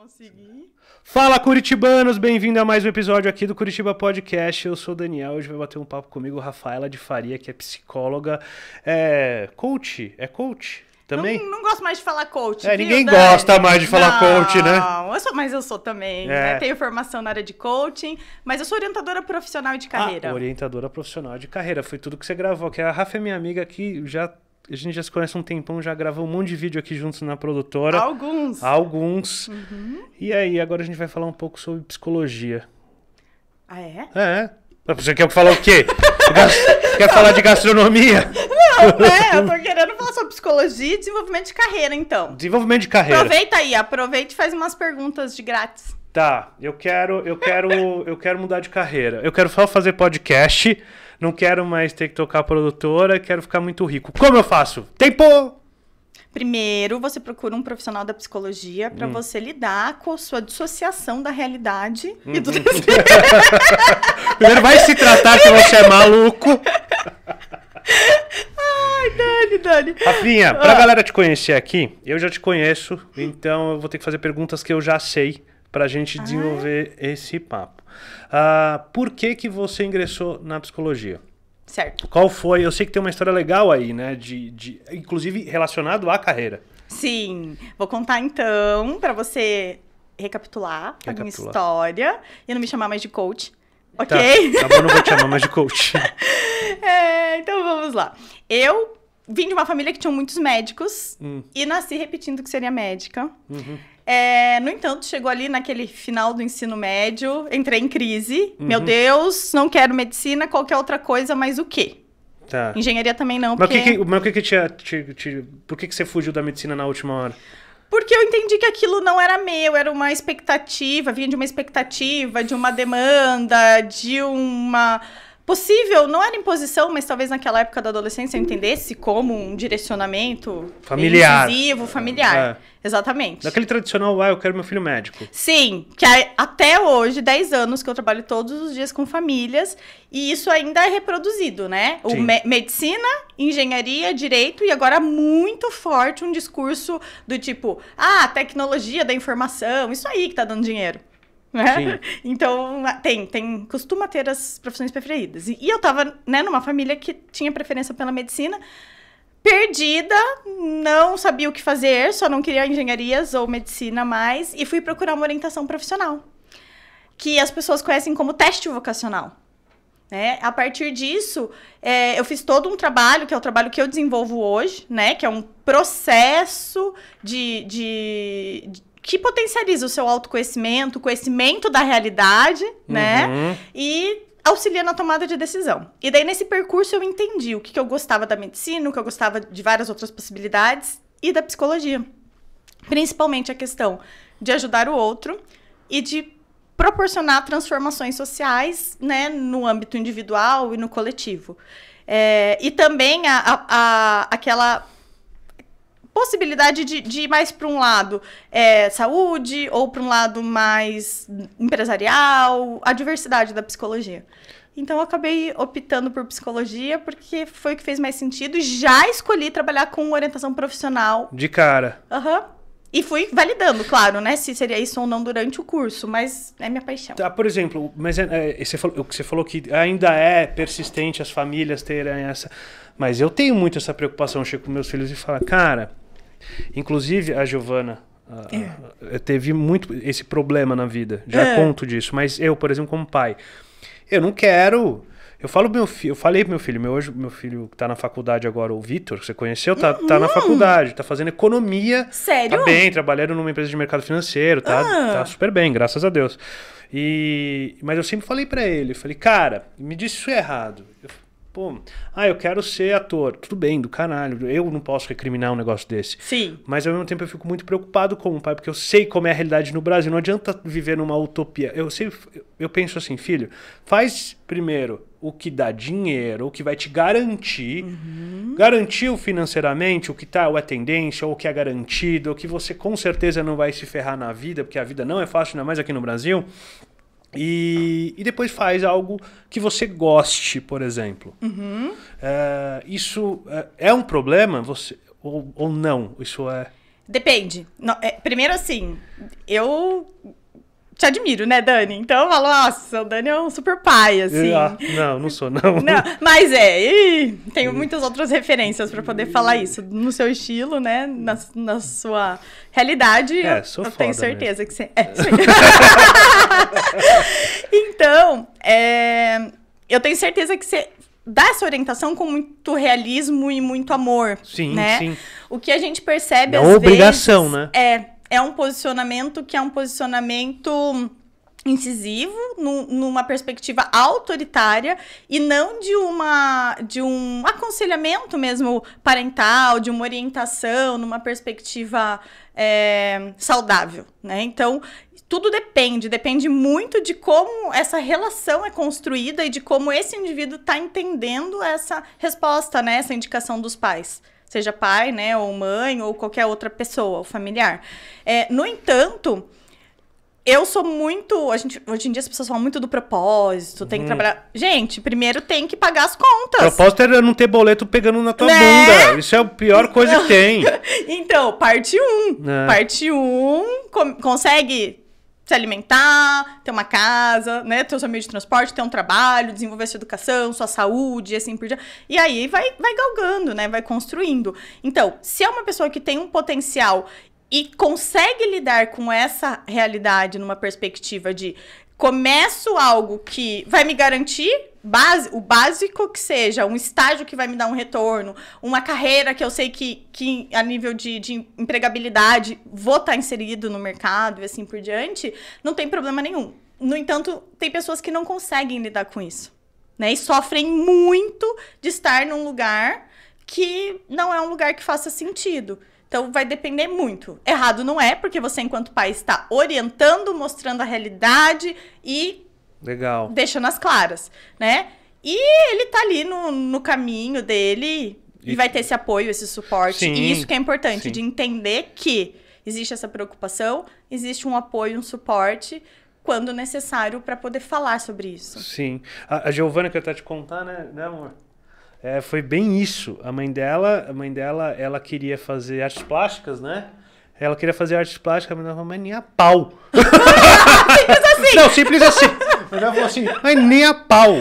Consegui. Fala, curitibanos! Bem-vindo a mais um episódio aqui do Curitiba Podcast. Eu sou o Daniel. Hoje vai bater um papo comigo Rafaela de Faria, que é psicóloga. É coach? É coach? Também? Não, não gosto mais de falar coach. É, viu, ninguém Dani? gosta mais de falar não, coach, né? Não, mas eu sou também. Né? É. Né? Tenho formação na área de coaching, mas eu sou orientadora profissional de ah, carreira. Ah, orientadora profissional de carreira. Foi tudo que você gravou, que a Rafa é minha amiga aqui, já a gente já se conhece há um tempão, já gravou um monte de vídeo aqui juntos na produtora. Alguns. Alguns. Uhum. E aí, agora a gente vai falar um pouco sobre psicologia. Ah, é? É. Você quer falar o quê? quer falar de gastronomia? Não, né? Eu tô querendo falar sobre psicologia e desenvolvimento de carreira, então. Desenvolvimento de carreira. Aproveita aí, aproveita e faz umas perguntas de grátis. Tá, eu quero, eu quero, eu quero mudar de carreira. Eu quero só fazer podcast não quero mais ter que tocar produtora, quero ficar muito rico. Como eu faço? Tempo! Primeiro, você procura um profissional da psicologia para hum. você lidar com a sua dissociação da realidade hum. e uhum. do Primeiro vai se tratar que você é maluco. Ai, Dani, Dani. Rafinha, pra ah. galera te conhecer aqui, eu já te conheço, então eu vou ter que fazer perguntas que eu já sei pra gente ah. desenvolver ah. esse papo. Ah, por que, que você ingressou na psicologia? Certo. Qual foi? Eu sei que tem uma história legal aí, né? De, de, inclusive relacionado à carreira. Sim. Vou contar então para você recapitular, recapitular a minha história e não me chamar mais de coach. Tá, ok? Tá, bom, não vou te chamar mais de coach. é, então vamos lá. Eu vim de uma família que tinha muitos médicos hum. e nasci repetindo que seria médica. Uhum. É, no entanto, chegou ali naquele final do ensino médio, entrei em crise. Uhum. Meu Deus, não quero medicina, qualquer outra coisa, mas o quê? Tá. Engenharia também não, porque... Mas o que, que, que, que te, Por que, que você fugiu da medicina na última hora? Porque eu entendi que aquilo não era meu, era uma expectativa, vinha de uma expectativa, de uma demanda, de uma possível, não era imposição, mas talvez naquela época da adolescência eu entendesse como um direcionamento familiar. Incisivo, familiar. É. Exatamente. Daquele tradicional, ah, eu quero meu filho médico. Sim, que até hoje, 10 anos que eu trabalho todos os dias com famílias, e isso ainda é reproduzido, né? O me medicina, engenharia, direito, e agora muito forte um discurso do tipo, ah, tecnologia da informação, isso aí que tá dando dinheiro. Né? Então, tem, tem, costuma ter as profissões preferidas. E, e eu estava né, numa família que tinha preferência pela medicina, perdida, não sabia o que fazer, só não queria engenharias ou medicina mais, e fui procurar uma orientação profissional, que as pessoas conhecem como teste vocacional. Né? A partir disso, é, eu fiz todo um trabalho, que é o trabalho que eu desenvolvo hoje, né? que é um processo de, de, que potencializa o seu autoconhecimento, o conhecimento da realidade, né? uhum. né? E auxilia na tomada de decisão. E daí, nesse percurso, eu entendi o que, que eu gostava da medicina, o que eu gostava de várias outras possibilidades e da psicologia. Principalmente a questão de ajudar o outro e de proporcionar transformações sociais, né, no âmbito individual e no coletivo. É, e também a, a, a aquela possibilidade de, de ir mais para um lado é, saúde ou para um lado mais empresarial, a diversidade da psicologia. Então eu acabei optando por psicologia porque foi o que fez mais sentido e já escolhi trabalhar com orientação profissional. De cara. Aham. Uhum. E fui validando, claro, né? Se seria isso ou não durante o curso, mas é minha paixão. Tá, por exemplo, mas é, é, você, falou, você falou que ainda é persistente as famílias terem essa. Mas eu tenho muito essa preocupação, chego com meus filhos e falo, cara, Inclusive, a Giovana é. teve muito esse problema na vida. Já é. conto disso. Mas eu, por exemplo, como pai, eu não quero. Eu falo meu filho, eu falei pro meu filho, meu hoje, meu filho que tá na faculdade agora, o Vitor, que você conheceu, tá, tá na uhum. faculdade, tá fazendo economia. Sério? Tá bem, trabalhando numa empresa de mercado financeiro, tá, ah. tá super bem, graças a Deus. E mas eu sempre falei para ele, falei: "Cara, me disse isso errado". Eu, Pô, ah, eu quero ser ator. Tudo bem, do caralho. Eu não posso recriminar um negócio desse. Sim. Mas ao mesmo tempo eu fico muito preocupado com o pai, porque eu sei como é a realidade no Brasil. Não adianta viver numa utopia. Eu sei, eu penso assim, filho, faz primeiro o que dá dinheiro, o que vai te garantir. Uhum. Garantiu financeiramente o que tá, ou é tendência, ou o que é garantido, o que você com certeza não vai se ferrar na vida, porque a vida não é fácil, ainda mais aqui no Brasil. E, e depois faz algo que você goste, por exemplo. Uhum. É, isso é, é, um problema você, ou, ou não? Isso é. Depende. No, é, primeiro, assim, eu te admiro, né, Dani? Então eu falo, nossa, o Dani é um super pai, assim. Ah, não, não sou, não. não mas é, e tenho hum. muitas outras referências para poder falar isso. No seu estilo, né? Na, na sua realidade. É, sou eu, eu tenho certeza mesmo. que você. É, então, é, eu tenho certeza que você dá essa orientação com muito realismo e muito amor. Sim, né? sim. O que a gente percebe é às obrigação, vezes. obrigação, né? É é um posicionamento que é um posicionamento incisivo, numa perspectiva autoritária e não de uma de um aconselhamento mesmo parental, de uma orientação, numa perspectiva é, saudável, né? Então tudo depende, depende muito de como essa relação é construída e de como esse indivíduo está entendendo essa resposta, né? Essa indicação dos pais seja pai, né, ou mãe, ou qualquer outra pessoa, ou familiar. É, no entanto, eu sou muito. A gente, hoje em dia as pessoas falam muito do propósito, tem que uhum. trabalhar. Gente, primeiro tem que pagar as contas. Propósito era não ter boleto pegando na tua né? bunda. Isso é a pior coisa que tem. então, parte 1. Um. É. Parte 1. Um, consegue se alimentar, ter uma casa, né, ter os meios de transporte, ter um trabalho, desenvolver sua educação, sua saúde, assim por diante. E aí vai, vai galgando, né, vai construindo. Então, se é uma pessoa que tem um potencial e consegue lidar com essa realidade numa perspectiva de começo algo que vai me garantir base, o básico que seja, um estágio que vai me dar um retorno, uma carreira que eu sei que, que a nível de, de empregabilidade vou estar tá inserido no mercado e assim por diante, não tem problema nenhum. No entanto, tem pessoas que não conseguem lidar com isso, né? E sofrem muito de estar num lugar que não é um lugar que faça sentido. Então vai depender muito. Errado não é, porque você, enquanto pai, está orientando, mostrando a realidade e Legal. Deixando as claras, né? E ele tá ali no, no caminho dele e... e vai ter esse apoio, esse suporte. Sim, e isso que é importante, sim. de entender que existe essa preocupação, existe um apoio, um suporte quando necessário para poder falar sobre isso. Sim. A, a Giovana que eu até te contar, né, né amor? É, foi bem isso. A mãe dela, a mãe dela, ela queria fazer artes plásticas, né? Ela queria fazer artes plásticas, mas ela falou, mas nem a pau. simples assim. Não, simples assim. Mas ela falou assim, mas nem a pau.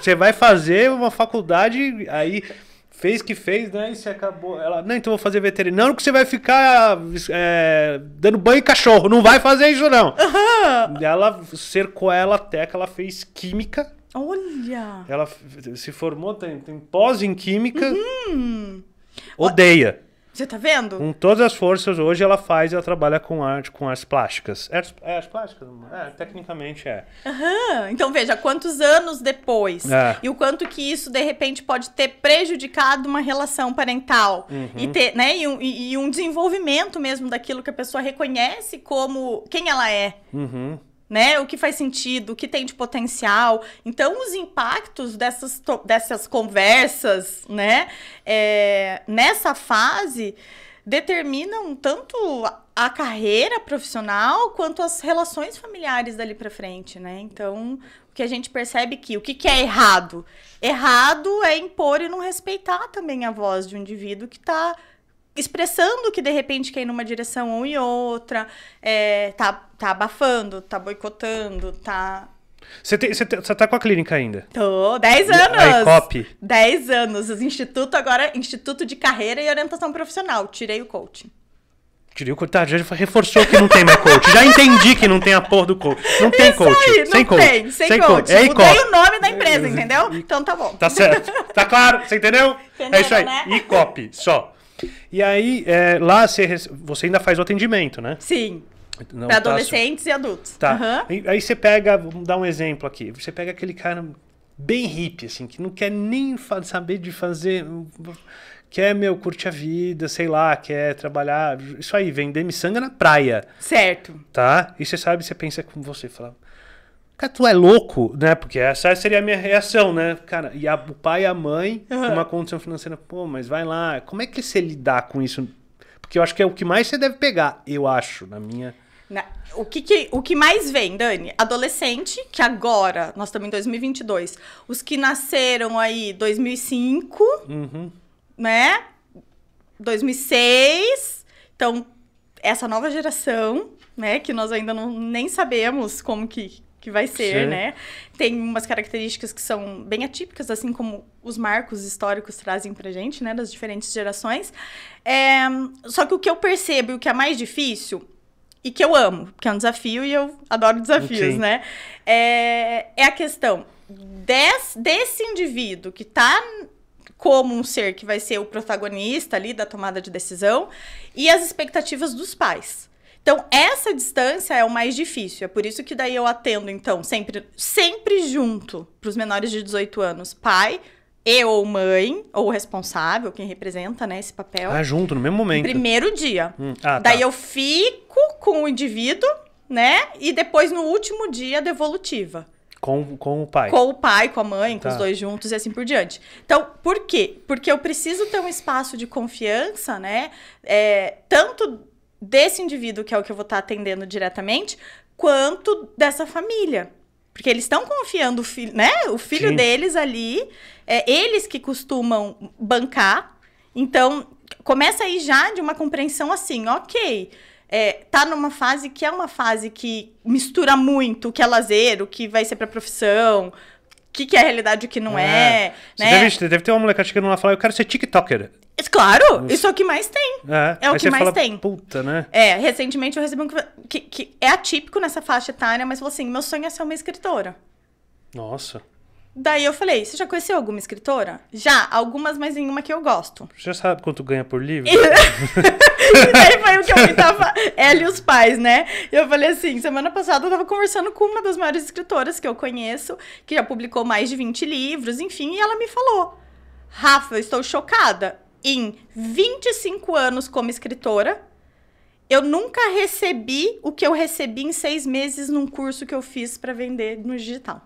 Você vai fazer uma faculdade, aí fez que fez, né? E você acabou. Ela, não, então vou fazer veterinário que você vai ficar é, dando banho em cachorro. Não vai fazer isso, não. Uhum. Ela cercou ela até que ela fez química. Olha! Ela se formou, tem, tem pós em química. Uhum. Odeia. Você tá vendo? Com todas as forças, hoje ela faz, ela trabalha com arte, com artes plásticas. É, é artes plásticas? É, tecnicamente é. Uhum. Então veja, quantos anos depois é. e o quanto que isso, de repente, pode ter prejudicado uma relação parental uhum. e, ter, né, e, um, e, um desenvolvimento mesmo daquilo que a pessoa reconhece como quem ela é. Uhum né? O que faz sentido, o que tem de potencial. Então, os impactos dessas, dessas conversas, né? É, nessa fase determinam tanto a carreira profissional quanto as relações familiares dali para frente, né? Então, o que a gente percebe que o que, que é errado? Errado é impor e não respeitar também a voz de um indivíduo que está expressando que de repente quer ir numa direção ou em outra, é, tá, tá abafando, tá boicotando, tá. Você, você, tá com a clínica ainda? Tô, 10 anos. A ICOP? 10 anos. Instituto agora, Instituto de Carreira e Orientação Profissional. Tirei o coaching. Tirei o coaching. Tá, já reforçou que não tem mais coaching. Já entendi que não tem a porra do coaching. Não tem Isso coaching. Aí, não sem coaching. Tem, sem, sem coaching. coaching. É ICOP. Mudei o nome da empresa, é, é, entendeu? É, então tá bom. Tá certo. Tá claro? Você entendeu? é isso aí. Né? ICOP, só. E aí, é, lá você, você ainda faz o atendimento, né? Sim. Não, pra tá adolescentes e adultos. Tá. Uhum. Aí você pega, vamos dar um exemplo aqui. Você pega aquele cara bem hippie, assim, que não quer nem saber de fazer. Hum, quer, meu, curte a vida, sei lá, quer trabalhar. Isso aí, vender miçanga na praia. Certo. Tá? E você sabe, você pensa com você, fala. Cara, tu é louco, né? Porque essa seria a minha reação, né? Cara, e a, o pai e a mãe, uhum. uma condição financeira, pô, mas vai lá. Como é que você lidar com isso? Porque eu acho que é o que mais você deve pegar, eu acho, na minha. Na, o, que, que, o que mais vem, Dani? Adolescente, que agora, nós estamos em 2022. Os que nasceram aí 2005, uhum. né? 2006. Então, essa nova geração, né? Que nós ainda não, nem sabemos como que, que vai ser, Sim. né? Tem umas características que são bem atípicas, assim como os marcos históricos trazem pra gente, né? Das diferentes gerações. É... Só que o que eu percebo e o que é mais difícil e que eu amo, porque é um desafio e eu adoro desafios, né? É... é, a questão des... desse indivíduo que tá como um ser que vai ser o protagonista ali da tomada de decisão e as expectativas dos pais. Então, essa distância é o mais difícil. É por isso que daí eu atendo, então, sempre, sempre junto para os menores de 18 anos. Pai, e ou mãe, ou responsável, quem representa, né, esse papel. Ah, junto, no mesmo momento. primeiro dia. Hum. Ah, tá. daí tá. eu fico com o indivíduo, né? E depois, no último dia, devolutiva. Com, com o pai. Com o pai, com a mãe, com tá. os dois juntos e assim por diante. Então, por quê? Porque eu preciso ter um espaço de confiança, né? É, tanto desse indivíduo, que é o que eu vou estar tá atendendo diretamente, quanto dessa família. Porque eles estão confiando o filho, né? O filho Sim. deles ali, é eles que costumam bancar. Então, começa aí já de uma compreensão assim, ok. É, tá numa fase que é uma fase que mistura muito o que é lazer, o que vai ser para profissão, o que, que é realidade e o que não é. é né? deve, deve, ter uma molecada chegando lá e falar, eu quero ser TikToker. É, claro, Nossa. isso é o que mais tem. É, é o que mais fala, tem. Puta, né? É, recentemente eu recebi um que, que é atípico nessa faixa etária, mas falou assim: meu sonho é ser uma escritora. Nossa. Daí eu falei, você já conheceu alguma escritora? Já, algumas, mas nenhuma que eu gosto. Você já sabe quanto ganha por livro? e daí foi o que eu me tava. Ela e os pais, né? Eu falei assim, semana passada eu tava conversando com uma das maiores escritoras que eu conheço, que já publicou mais de 20 livros, enfim, e ela me falou: Rafa, eu estou chocada em 25 anos como escritora, eu nunca recebi o que eu recebi em seis meses num curso que eu fiz para vender no digital.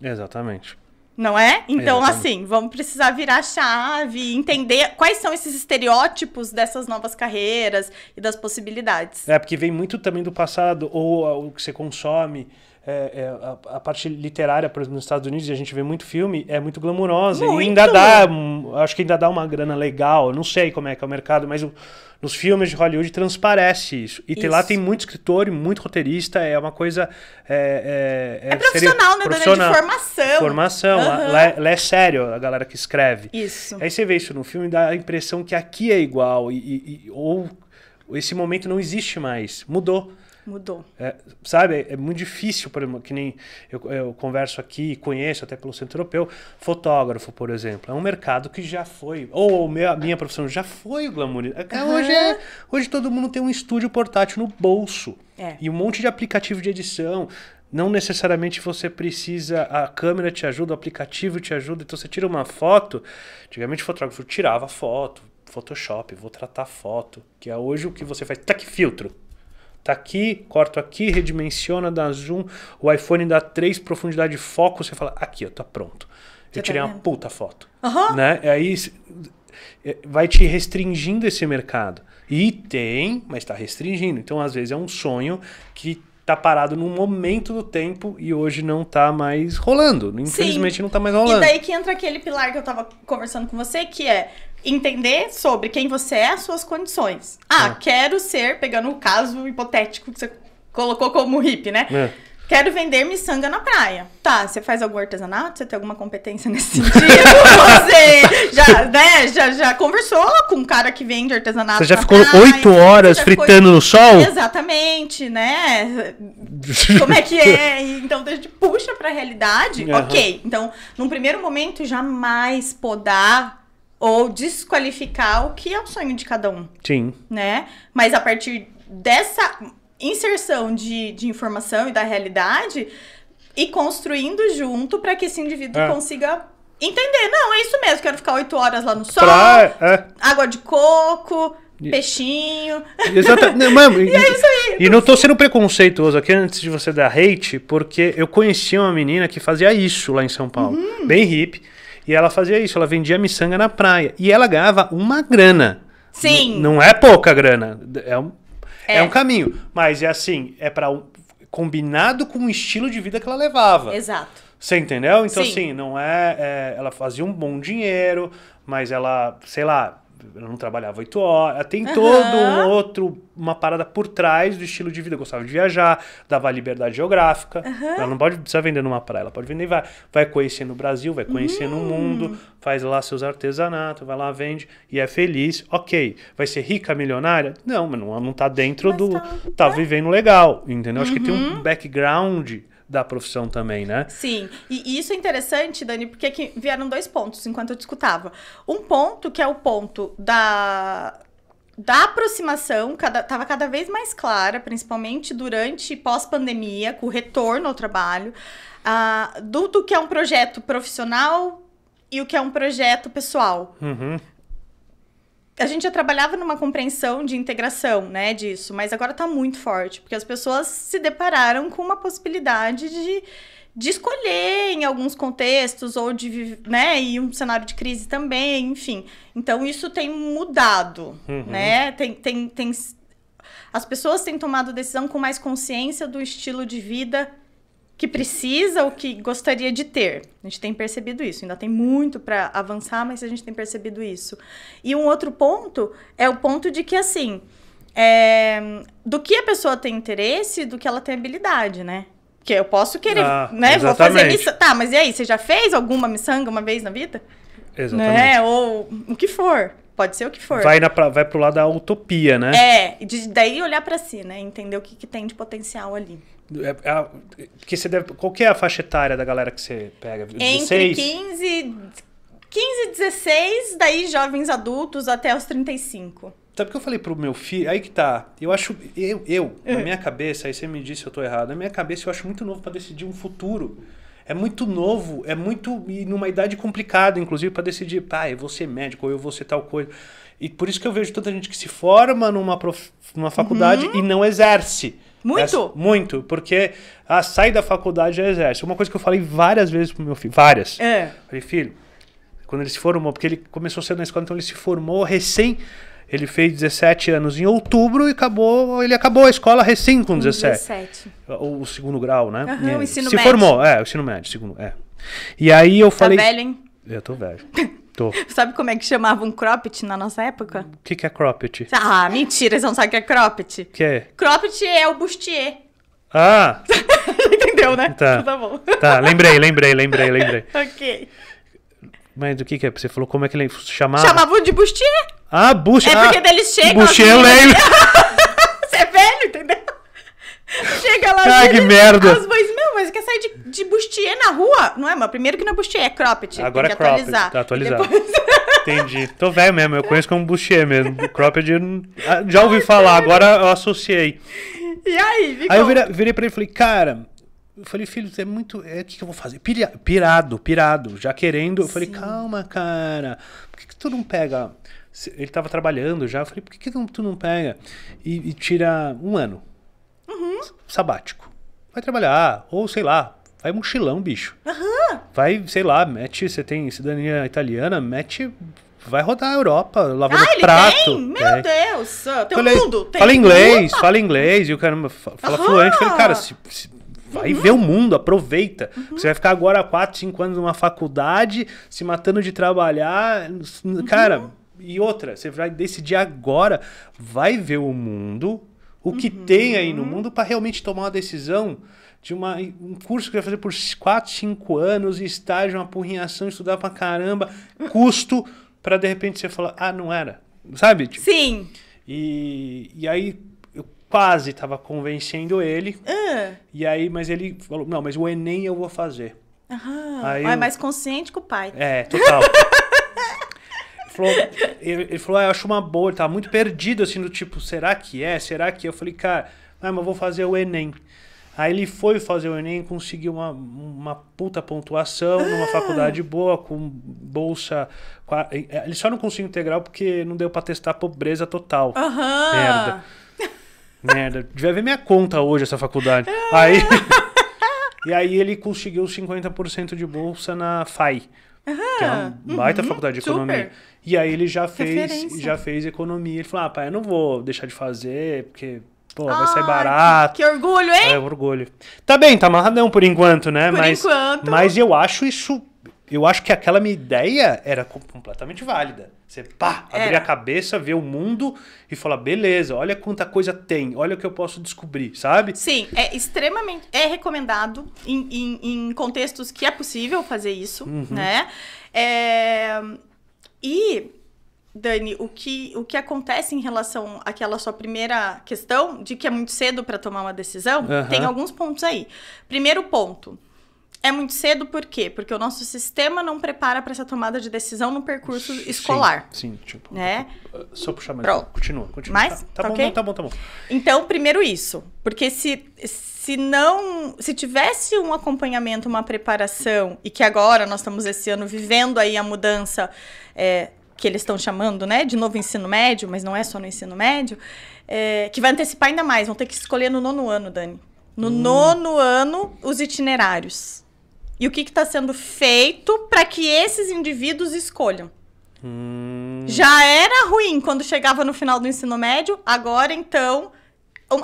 Exatamente. Não é? Então, Exatamente. assim, vamos precisar virar chave, entender quais são esses estereótipos dessas novas carreiras e das possibilidades. É, porque vem muito também do passado, ou ah, o que você consome, é, é, a, a, parte literária, por exemplo, nos Estados Unidos, e a gente vê muito filme, é muito glamurosa. Muito. E ainda dá, hum, acho que ainda dá uma grana legal, não sei como é que é o mercado, mas o, nos filmes de Hollywood transparece isso. E isso. Tem, lá tem muito escritor e muito roteirista, é uma coisa. É, é, é, é profissional, né? Profissional, de formação. Formação, uhum. lá, lá, é, lá, é sério a galera que escreve. Isso. Aí você vê isso no filme, dá a impressão que aqui é igual, e, e, e ou esse momento não existe mais, mudou. Mudou. É, sabe, é, é muito difícil, por exemplo, que nem eu, eu converso aqui, conheço até pelo centro europeu, fotógrafo, por exemplo, é um mercado que já foi, ou minha, minha profissão já foi glamour. Uhum. Hoje, é, hoje todo mundo tem um estúdio portátil no bolso. É. E um monte de aplicativo de edição. Não necessariamente você precisa, a câmera te ajuda, o aplicativo te ajuda, então você tira uma foto. Antigamente o fotógrafo tirava foto, Photoshop, vou tratar foto, que é hoje o que você faz, tac, tá filtro tá aqui, corto aqui, redimensiona, dá zoom, o iPhone dá três profundidade de foco, você fala, aqui, ó, tá pronto. Eu tá tirei uma puta foto. Uhum. Né? E aí é, vai te restringindo esse mercado. E tem, mas está restringindo. Então, às vezes, é um sonho que tá parado num momento do tempo e hoje não tá mais rolando. Infelizmente Sim. não tá mais rolando. E daí que entra aquele pilar que eu tava conversando com você, que é entender sobre quem você é, suas condições. Ah, é. quero ser, pegando o caso hipotético que você colocou como hippie, né? É. Quero vender miçanga na praia. Tá, você faz algum artesanato? Você tem alguma competência nesse sentido? você já, né, já, já conversou com um cara que vende artesanato? Você já ficou oito horas fritando ficou... no sol? Exatamente, né? Como é que é? Então, a gente puxa pra realidade. Uhum. Ok, então, num primeiro momento, jamais podar ou desqualificar o que é o sonho de cada um. Sim. Né? Mas a partir dessa inserção de, de informação e da realidade e construindo junto para que esse indivíduo é. consiga entender. Não, é isso mesmo, quero ficar oito horas lá no sol, pra... é. água de coco. Peixinho. Exatamente. e, é isso aí. e não tô sendo preconceituoso aqui antes de você dar hate, porque eu conhecia uma menina que fazia isso lá em São Paulo. Uhum. Bem hippie e ela fazia isso, ela vendia miçanga na praia. E ela ganhava uma grana. Sim. N não é pouca grana. É um, é. é um caminho. Mas é assim, é para um, combinado com o estilo de vida que ela levava. Exato. Você entendeu? Então, Sim. assim, não é, é. Ela fazia um bom dinheiro, mas ela, sei lá, eu não trabalhava oito horas. Tem todo um outro, uma parada por trás do estilo de vida. Eu gostava de viajar, dava liberdade geográfica. Uhum. Ela não pode precisar vender numa praia, ela pode vender e vai, vai conhecendo o Brasil, vai conhecendo uhum. o mundo, faz lá seus artesanatos, vai lá, vende e é feliz. Ok, vai ser rica, milionária? Não, mas não, não tá dentro mas do. Tá, tá vivendo legal, entendeu? Acho que tem um uhum. background da profissão também, né? Sim, e isso é interessante, Dani, porque aqui vieram dois pontos enquanto eu discutava. Um ponto que é o ponto da, da aproximação cada, cada vez mais clara, principalmente durante pós-pandemia, com o retorno ao trabalho, uh, do, do, que é um projeto profissional e o que é um projeto pessoal. Uhum a gente já trabalhava numa compreensão de integração, né, disso, mas agora está muito forte, porque as pessoas se depararam com uma possibilidade de, de escolher em alguns contextos ou de, né, e um cenário de crise também, enfim. Então isso tem mudado, uhum. né? Tem, tem, tem as pessoas têm tomado decisão com mais consciência do estilo de vida que precisa ou que gostaria de ter. A gente tem percebido isso. Ainda tem muito para avançar, mas a gente tem percebido isso. E um outro ponto é o ponto de que, assim, é, do que a pessoa tem interesse, do que ela tem habilidade, né? que eu posso querer, ah, né? Exatamente. Vou fazer missa. Tá, mas e aí? Você já fez alguma missão uma vez na vida? Exatamente. Né? Ou o que for. Pode ser o que for. Vai, na, vai pro lado da utopia, né? É, de, daí olhar para si, né? Entender o que, que tem de potencial ali. É, é, que você deve, qual que é a faixa etária da galera que você pega? 16? Entre 15, 15, 16, daí jovens adultos até os 35. Sabe o que eu falei pro meu filho? Aí que tá. Eu acho. Eu, eu na é. minha cabeça, aí você me disse se eu tô errado, na minha cabeça eu acho muito novo para decidir um futuro. É muito novo, é muito. E numa idade complicada, inclusive, para decidir, pá, eu vou ser médico, ou eu vou ser tal coisa. E por isso que eu vejo tanta gente que se forma numa, prof, numa faculdade uhum. e não exerce. Muito? É, muito, porque a sai da faculdade é exército. É uma coisa que eu falei várias vezes pro meu filho, várias. É. Falei, filho, quando ele se formou, porque ele começou sendo na escola, então ele se formou recém. Ele fez 17 anos em outubro e acabou, ele acabou a escola recém com 17. 17. O, o segundo grau, né? Uhum, é, o ensino se médio. Se formou, é, o ensino médio, segundo, é. E aí eu tá falei... Tá velho, hein? Eu tô velho. Tô. Sabe como é que chamava um cropped na nossa época? O que, que é cropped? Ah, mentira, você não sabe o que é cropped. O que é? Cropped é o bustier. Ah! Entendeu, né? Tá. Tá bom. Tá, lembrei, lembrei, lembrei, lembrei. ok. Mas o que que é? Você falou como é que ele chamava? Chamavam de bustier. Ah, bustier. É porque ah, eles chegam... Bustier, assim, eu né? lembro. Chega lá, ah, que merda. as mães, meu, mas quer sair de, de bustier na rua? Não é, mas primeiro que não é bustier, é cropped. Agora é cropped, atualizar. tá atualizado. Depois... Entendi. Tô velho mesmo, eu conheço como bustier mesmo. Cropped, ah, já ouvi falar, agora eu associei. E aí, Aí eu virei, virei pra ele e falei, cara... Eu falei, filho, é muito. É o que, que, eu vou fazer? Pirado, pirado, já querendo. Eu Sim. falei, calma, cara, por que, que tu não pega? Ele tava trabalhando já. Eu falei, por que, que tu não pega? E, e tira um ano Uhum. Sabático. Vai trabalhar, ou sei lá, vai mochilão, bicho. Uhum. Vai, sei lá, mete, você tem cidadania italiana, mete vai rodar a Europa, lavando ah, ele prato. Tem? Meu é. Deus! Ah, tem falei, mundo, tem. Fala inglês, fala inglês, e o cara fala uhum. fluente. Falei, cara, se, se vai uhum. ver o mundo, aproveita. Uhum. Você vai ficar agora 4, 5 anos numa faculdade, se matando de trabalhar. Cara, uhum. e outra, você vai decidir agora, vai ver o mundo, o que uhum. tem aí no uhum. mundo para realmente tomar uma decisão de uma, um curso que vai fazer por 4, 5 anos, estágio, uma porrinhação, estudar pra caramba, custo, para de repente você falar, ah, não era. Sabe? Tipo, Sim. E, e aí eu quase tava convencendo ele. Uh. E aí, mas ele falou, não, mas o Enem eu vou fazer. Aí, ah, é mais consciente que o pai. É, total. falou, ele falou, ah, eu acho uma boa, ele tava muito perdido, assim, do tipo, será que é? Será que é? Eu falei, cara, ah, mas eu vou fazer o Enem. Aí ele foi fazer o Enem, conseguiu uma, uma puta pontuação ah. numa faculdade boa, com bolsa. É, ele só não conseguiu integral porque não deu pra testar a pobreza total. Aham. Merda. Merda. Devia ver minha conta hoje essa faculdade. Ah. Aí. e aí ele conseguiu 50% de bolsa na FAI. Uhum. Que é uma uhum. baita uhum. faculdade de Super. economia. E aí ele já fez, já fez economia. Ele falou: ah, pai, eu não vou deixar de fazer, porque Pô, ah, vai sair barato. Que, que orgulho, hein? É, orgulho. Tá bem, tá amarradão por enquanto, né? Por mas, enquanto. Mas eu acho isso eu acho que aquela minha ideia era completamente válida. Você pá, abrir a cabeça, ver o mundo e falar, beleza, olha quanta coisa tem, olha o que eu posso descobrir, sabe? Sim, é extremamente. É recomendado em, em, em contextos que é possível fazer isso, uhum. né? É, e, Dani, o que, o que acontece em relação àquela sua primeira questão, de que é muito cedo para tomar uma decisão, uhum. tem alguns pontos aí. Primeiro ponto é muito cedo por quê? Porque o nosso sistema não prepara para essa tomada de decisão no percurso escolar. Sim, tipo. Né? Ah, só puxar mais. Pronto. Continua, continua. Mais? Tá, tá, tá bom, okay? tá bom, tá bom. Então, primeiro isso. Porque se, se não. Se tivesse um acompanhamento, uma preparação, e que agora nós estamos esse ano vivendo aí a mudança é, que eles estão chamando, né? De novo ensino médio, mas não é só no ensino médio, é, que vai antecipar ainda mais, vão ter que escolher no nono ano, Dani. No hum. nono ano, os itinerários e o que está sendo feito para que esses indivíduos escolham. Hum... Já era ruim quando chegava no final do ensino médio, agora então.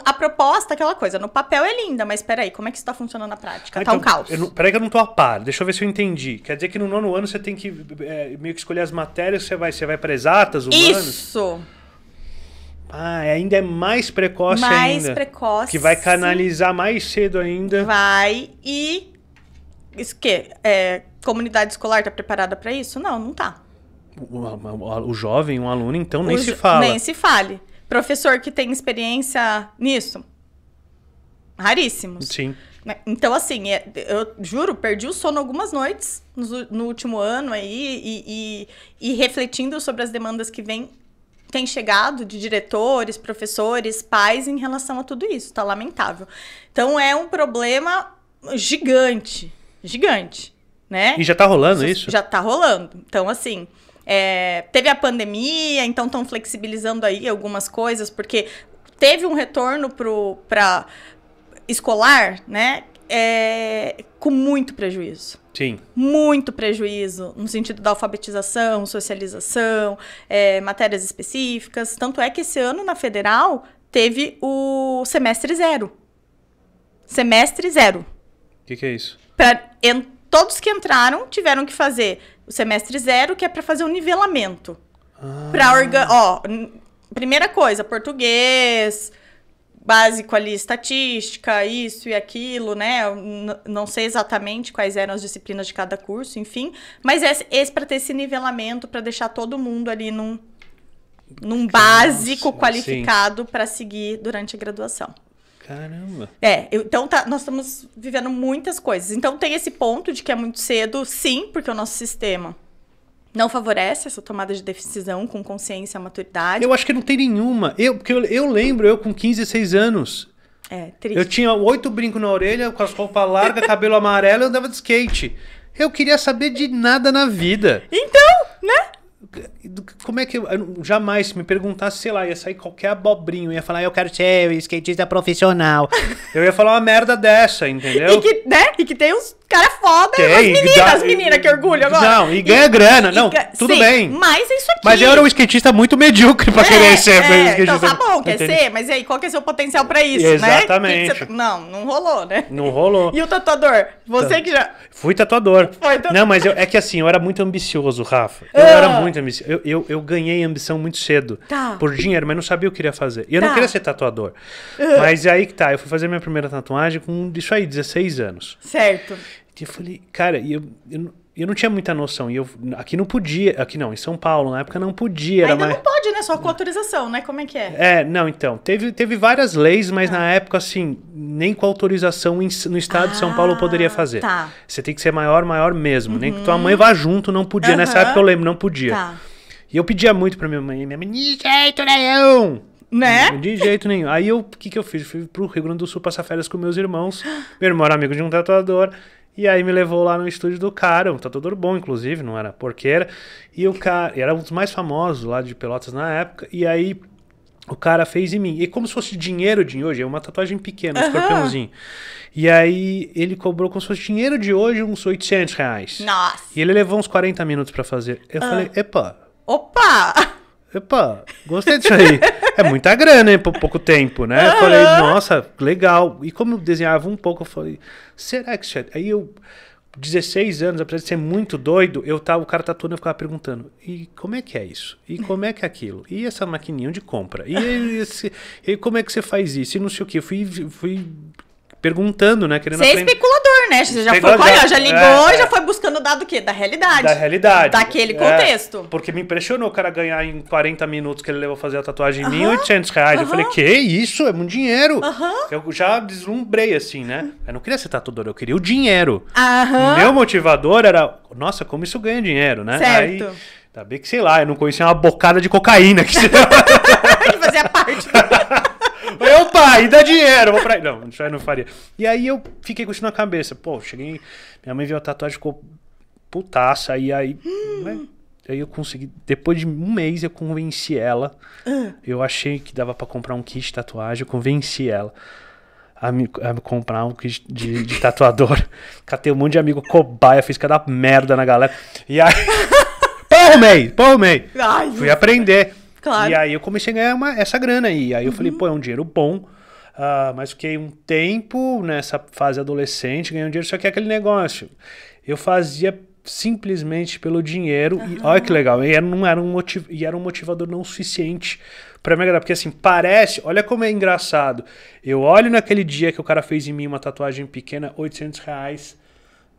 A proposta, é aquela coisa, no papel é linda, mas peraí, como é que isso tá funcionando na prática? Ah, tá então, um caos. Eu não, peraí que eu não tô a par, deixa eu ver se eu entendi. Quer dizer que no nono ano você tem que é, meio que escolher as matérias, você vai, você vai para exatas, humanas? Isso! Ah, é, ainda é mais precoce mais ainda. Mais precoce. Que vai canalizar mais cedo ainda. Vai, e isso que é, comunidade escolar está preparada para isso? Não, não está. O, o, o, jovem, um aluno, então, nem o se fala. Nem se fale. Professor que tem experiência nisso? Raríssimos. Sim. Né? Então, assim, é, eu juro, perdi o sono algumas noites no, no último ano aí e, e, e, refletindo sobre as demandas que vem, tem chegado de diretores, professores, pais em relação a tudo isso. Tá lamentável. Então, é um problema gigante gigante, né? E já tá rolando isso? Já tá rolando. Então, assim, é, teve a pandemia, então estão flexibilizando aí algumas coisas, porque teve um retorno para escolar, né? É, com muito prejuízo. Sim. Muito prejuízo no sentido da alfabetização, socialização, é, matérias específicas. Tanto é que esse ano na federal teve o semestre zero. Semestre zero. O que, que é isso? para en, todos que entraram tiveram que fazer o semestre zero, que é para fazer o um nivelamento. Ah. Pra ó, primeira coisa, português, básico ali, estatística, isso e aquilo, né? Não sei exatamente quais eram as disciplinas de cada curso, enfim. Mas esse, esse para ter esse nivelamento, para deixar todo mundo ali num, num básico qualificado para seguir durante a graduação. Caramba. É, então tá, nós estamos vivendo muitas coisas. Então tem esse ponto de que é muito cedo, sim, porque o nosso sistema não favorece essa tomada de decisão com consciência, maturidade. Eu acho que não tem nenhuma. Eu, porque eu, eu lembro, eu com 15, 16 anos. É, triste. Eu tinha oito brincos na orelha, com as roupas largas, cabelo amarelo, eu andava de skate. Eu queria saber de nada na vida. Então, né? Como é que eu, eu jamais se me perguntasse, sei lá, ia sair qualquer abobrinho, ia falar, ah, eu quero ser skatista profissional. eu ia falar uma merda dessa, entendeu? E que, né? E que tem uns cara é foda. Tem, meninas, dá, que orgulho agora. Não, e ganha e, grana. E, não, e, tudo sim, bem. Mas é isso aqui. Mas eu era um skatista muito medíocre pra é, querer ser. É, então tá bom, quer ser, mas e aí, qual que é seu potencial pra isso, Exatamente. né? Exatamente. Não, não rolou, né? Não rolou. E o tatuador? Você tá. que já. Fui tatuador. Foi tatuador. Não, mas eu, é que assim, eu era muito ambicioso, Rafa. Eu ah. era muito ambicioso. Eu, eu, eu, ganhei ambição muito cedo. Tá. Por dinheiro, mas não sabia o que queria fazer. E eu tá. não queria ser tatuador. Ah. Mas aí que tá, eu fui fazer minha primeira tatuagem com isso aí, 16 anos. Certo eu falei, cara, eu, eu, eu não tinha muita noção. E eu, aqui não podia, aqui não, em São Paulo, na época não podia. Ainda mais... não pode, né? Só com autorização, né? Como é que é? É, não, então. Teve, teve várias leis, mas ah. na época, assim, nem com autorização no estado ah, de São Paulo poderia ah, fazer. Tá. Você tem que ser maior, maior mesmo. Uhum. Nem que tua uhum. mãe vá junto, não podia. Uhum. Nessa época eu lembro, não podia. Tá. E eu pedia muito pra minha mãe. Minha mãe, de jeito nenhum! Né? De jeito nenhum. Aí o que, que eu fiz? Eu fui pro Rio Grande do Sul passar férias com meus irmãos. Meu irmão era amigo de um tatuador. E aí me levou lá no estúdio do cara, um tatuador bom, inclusive, não era porqueira. E o cara, era um dos mais famosos lá de Pelotas na época. E aí o cara fez em mim. E como se fosse dinheiro de hoje, é uma tatuagem pequena, um uhum. escorpiãozinho. E aí ele cobrou como se fosse dinheiro de hoje uns 800 reais. Nossa! E ele levou uns 40 minutos para fazer. Eu uhum. falei, epa... Opa! Epa, gostei disso aí. é muita grana, hein, por pouco tempo, né? Uhum. Eu falei, nossa, legal. E como eu desenhava um pouco, eu falei, será que isso é... Aí eu, 16 anos, apesar de ser muito doido, eu tava, o cara tatuando, eu ficava perguntando, e como é que é isso? E como é que é aquilo? E essa maquininha de compra? E, esse, e como é que você faz isso? E não sei o que. Eu fui, fui perguntando, né? Querendo Você é aprender. é especulador, né? Você já foi, já, já ligou, é, é, já foi buscando dado o quê? Da realidade. Da realidade. Daquele é, contexto. porque me impressionou o cara ganhar em 40 minutos que ele levou fazer a tatuagem em uh -huh. 1.800 reais. Uh -huh. Eu falei, que isso? É muito dinheiro. Uh -huh. Eu já deslumbrei, assim, né? Eu não queria ser tatuador, eu queria o dinheiro. Uh Meu motivador era, nossa, como isso ganha dinheiro, né? Certo. Aí, tá bem que, sei lá, eu não conhecia uma bocada de cocaína que... que fazia parte. Eu, pai, tá, dá dinheiro, vou pra. Não, isso aí não faria. E aí eu fiquei com isso na cabeça. Pô, cheguei. Minha mãe viu a tatuagem ficou putaça. E aí. Hum. Né? Aí eu consegui. Depois de um mês eu convenci ela. Hum. Eu achei que dava para comprar um kit de tatuagem, eu convenci ela. A me, a me, comprar um kit de, de tatuador. Catei um monte de amigo cobaia, fiz cada merda na galera. E aí. Porra, arrumei, Porra, arrumei. Fui aprender. Claro. E aí eu comecei a ganhar uma, essa grana aí. Aí eu uhum. falei, pô, é um dinheiro bom. Uh, mas fiquei um tempo nessa fase adolescente ganhando dinheiro, só que é aquele negócio. Eu fazia simplesmente pelo dinheiro uhum. e olha que legal e era, não era um motiv, e era um motivador não suficiente para me agradar porque assim parece olha como é engraçado eu olho naquele dia que o cara fez em mim uma tatuagem pequena 800 reais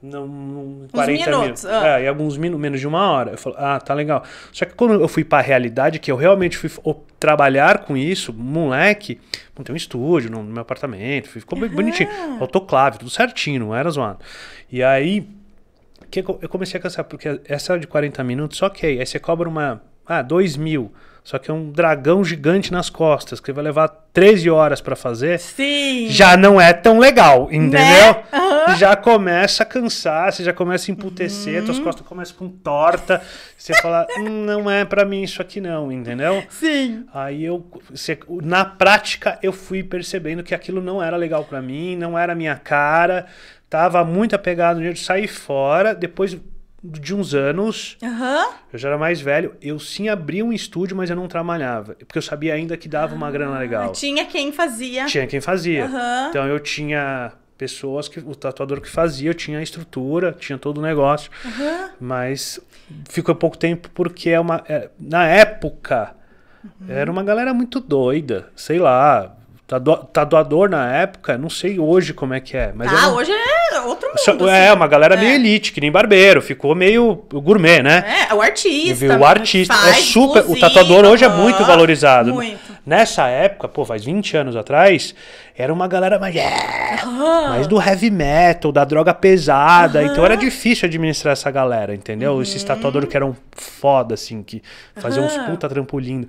não, não, 40 minutos. Mil. Ah. É, e alguns minutos, menos de uma hora. Eu falo, ah, tá legal. Só que quando eu fui para a realidade, que eu realmente fui trabalhar com isso, moleque, montei um estúdio no, meu apartamento, ficou uhum. bonitinho. Autoclave, tudo certinho, não era zoado. E aí, que eu comecei a cansar, porque essa de 40 minutos, ok. Aí você cobra uma, ah, 2 mil. Só que é um dragão gigante nas costas, que vai levar 13 horas para fazer. Sim. Já não é tão legal, né? entendeu? Né? Uhum. Já começa a cansar, você já começa a emputecer, uhum. tuas costas começam com torta. Você fala, hum, não é para mim isso aqui não, entendeu? Sim. Aí eu, você, na prática, eu fui percebendo que aquilo não era legal para mim, não era minha cara. Tava muito apegado no jeito de sair fora. Depois de uns anos. Uhum. Eu já era mais velho. Eu sim abri um estúdio, mas eu não trabalhava. Porque eu sabia ainda que dava uma grana ah, legal. Tinha quem fazia. Tinha quem fazia. Uhum. Então eu tinha pessoas que o tatuador que fazia, eu tinha a estrutura, tinha todo o negócio. Uhum. Mas ficou pouco tempo porque é uma é, na época uhum. era uma galera muito doida, sei lá, Tatuador tá tá na época, não sei hoje como é que é. Mas ah, era... hoje é outro mundo. É, assim. uma galera é. meio elite, que nem barbeiro, ficou meio gourmet, né? É, é o artista. O artista. É faz, é super. o tatuador hoje é muito valorizado. Muito. Nessa época, pô, faz 20 anos atrás, era uma galera mais, uhum. mais do heavy metal, da droga pesada. Uhum. Então era difícil administrar essa galera, entendeu? Uhum. Esses tatuadores que eram foda, assim, que faziam uns puta trampolindo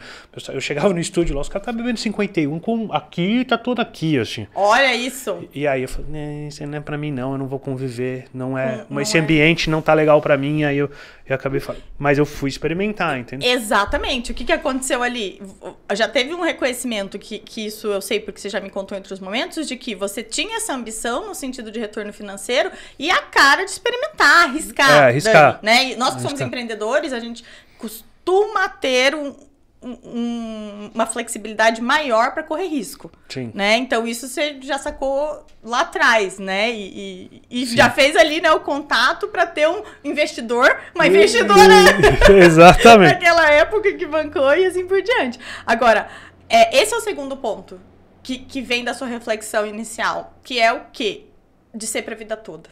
Eu chegava no estúdio lá, os caras tá bebendo 51 com aqui tá todo aqui, assim. Olha isso! E, e aí eu falei, né, isso não é pra mim, não, eu não vou conviver, não é. Não, esse é. ambiente é. não tá legal pra mim, aí eu, eu acabei falando. Mas eu fui experimentar, entendeu? Exatamente. O que, que aconteceu ali? Já teve um reconhecimento que, que isso eu sei, porque você já me contou entre outros momentos de que você tinha essa ambição no sentido de retorno financeiro e a cara de experimentar, arriscar. É, arriscar. Dani, né? E nós que somos arriscar. empreendedores, a gente costuma ter um, um, uma flexibilidade maior para correr risco. Sim. Né? Então, isso você já sacou lá atrás, né? E, e, e já fez ali né, o contato para ter um investidor, uma investidora. Exatamente. naquela época que bancou e assim por diante. Agora, é, esse é o segundo ponto que, que vem da sua reflexão inicial, que é o quê? De ser para a vida toda.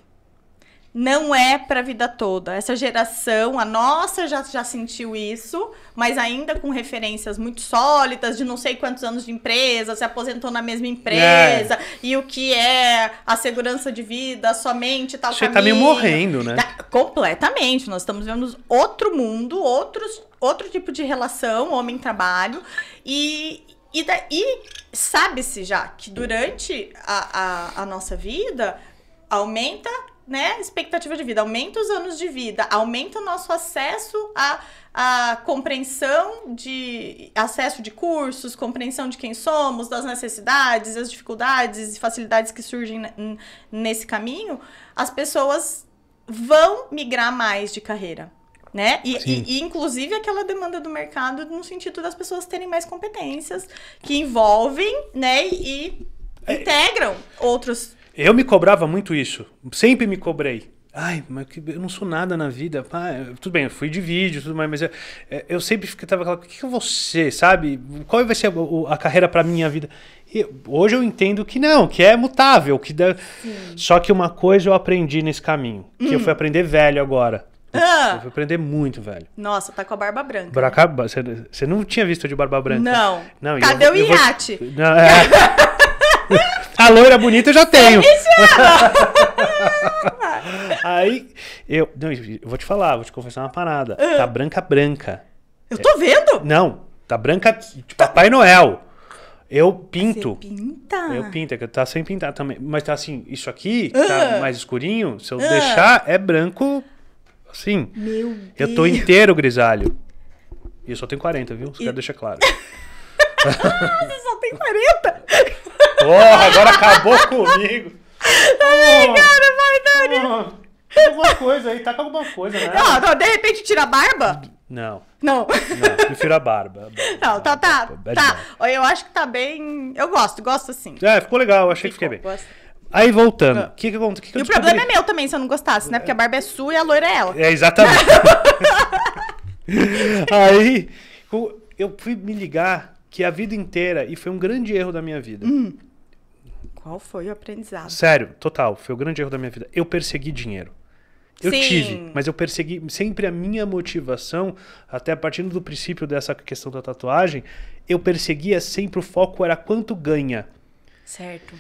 Não é para a vida toda. Essa geração, a nossa já, já sentiu isso, mas ainda com referências muito sólidas, de não sei quantos anos de empresa, se aposentou na mesma empresa, é. e o que é a segurança de vida, somente tal Você caminho. tá meio morrendo, né? Tá, completamente. Nós estamos vivendo outro mundo, outros, outro tipo de relação, homem-trabalho, e, e daí, sabe-se já que durante a, a, a nossa vida aumenta né, expectativa de vida, aumenta os anos de vida, aumenta o nosso acesso à, à compreensão de acesso de cursos, compreensão de quem somos, das necessidades, as dificuldades e facilidades que surgem nesse caminho, as pessoas vão migrar mais de carreira né? E, e, e, inclusive aquela demanda do mercado no sentido das pessoas terem mais competências que envolvem, né? E é. integram é, outros. Eu me cobrava muito isso. Sempre me cobrei. Ai, mas eu não sou nada na vida. Ah, é, tudo bem, eu fui de vídeo, tudo mais, mas eu, é, eu sempre ficava aquela, o que, que eu vou ser, sabe? Qual vai ser a, a carreira para minha vida? E hoje eu entendo que não, que é mutável, que dá... só que uma coisa eu aprendi nesse caminho, que hum. eu fui aprender velho agora. Putz, ah. Você muito, velho. Nossa, tá com a barba branca. Braca, você, você não tinha visto de barba branca? Não. não Cadê eu, o iate? Vou... Não, é... a loira bonita eu já tenho. Aí, eu, não, eu vou te falar, vou te confessar uma parada. Ah. Tá branca, branca. Eu tô vendo? Não, tá branca, de tipo, Papai Noel. Eu pinto. Você pinta? Eu pinto, é que tá sem pintar também. Mas tá assim, isso aqui, uh. tá ah. mais escurinho, se eu uh. deixar, é branco Sim. Meu eu tô inteiro grisalho. E eu só tenho 40, viu? Só e... quero deixar claro. Você só tem 40? Porra, agora acabou comigo. Ai, oh, cara, vai, Dani. Oh. Tem alguma coisa aí, tá com alguma coisa, né? Não, não, de repente tira a barba? Não. Não. Não, prefiro a barba. não, tá, tá. tá. Eu acho que tá bem. Eu gosto, gosto assim. É, ficou legal, achei ficou, que fiquei bem. Gosto. Aí voltando. O ah. que que acontece? e o problema é meu também, se eu não gostasse, né? Porque a barba é sua e a loira é ela. É, exatamente. aí eu fui me ligar que a vida inteira, e foi um grande erro da minha vida. Hum. Qual foi o aprendizado? Sério, total. Foi o grande erro da minha vida. Eu persegui dinheiro. Eu Sim. tive, mas eu persegui sempre a minha motivação, até partindo do princípio dessa questão da tatuagem, eu perseguia sempre o foco era quanto ganha. Certo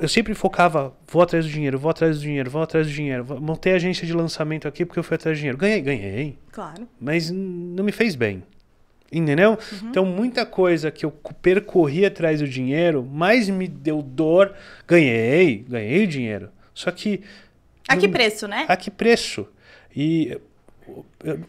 eu sempre focava, vou atrás do dinheiro, vou atrás do dinheiro, vou atrás do dinheiro. Montei a agência de lançamento aqui porque eu fui atrás do dinheiro. Ganhei, ganhei. Claro. Mas não me fez bem. Entendeu? Uhum. Então, muita coisa que eu percorri atrás do dinheiro, mais me deu dor. Ganhei, ganhei dinheiro. Só que. A que não, preço, né? A que preço? E eu,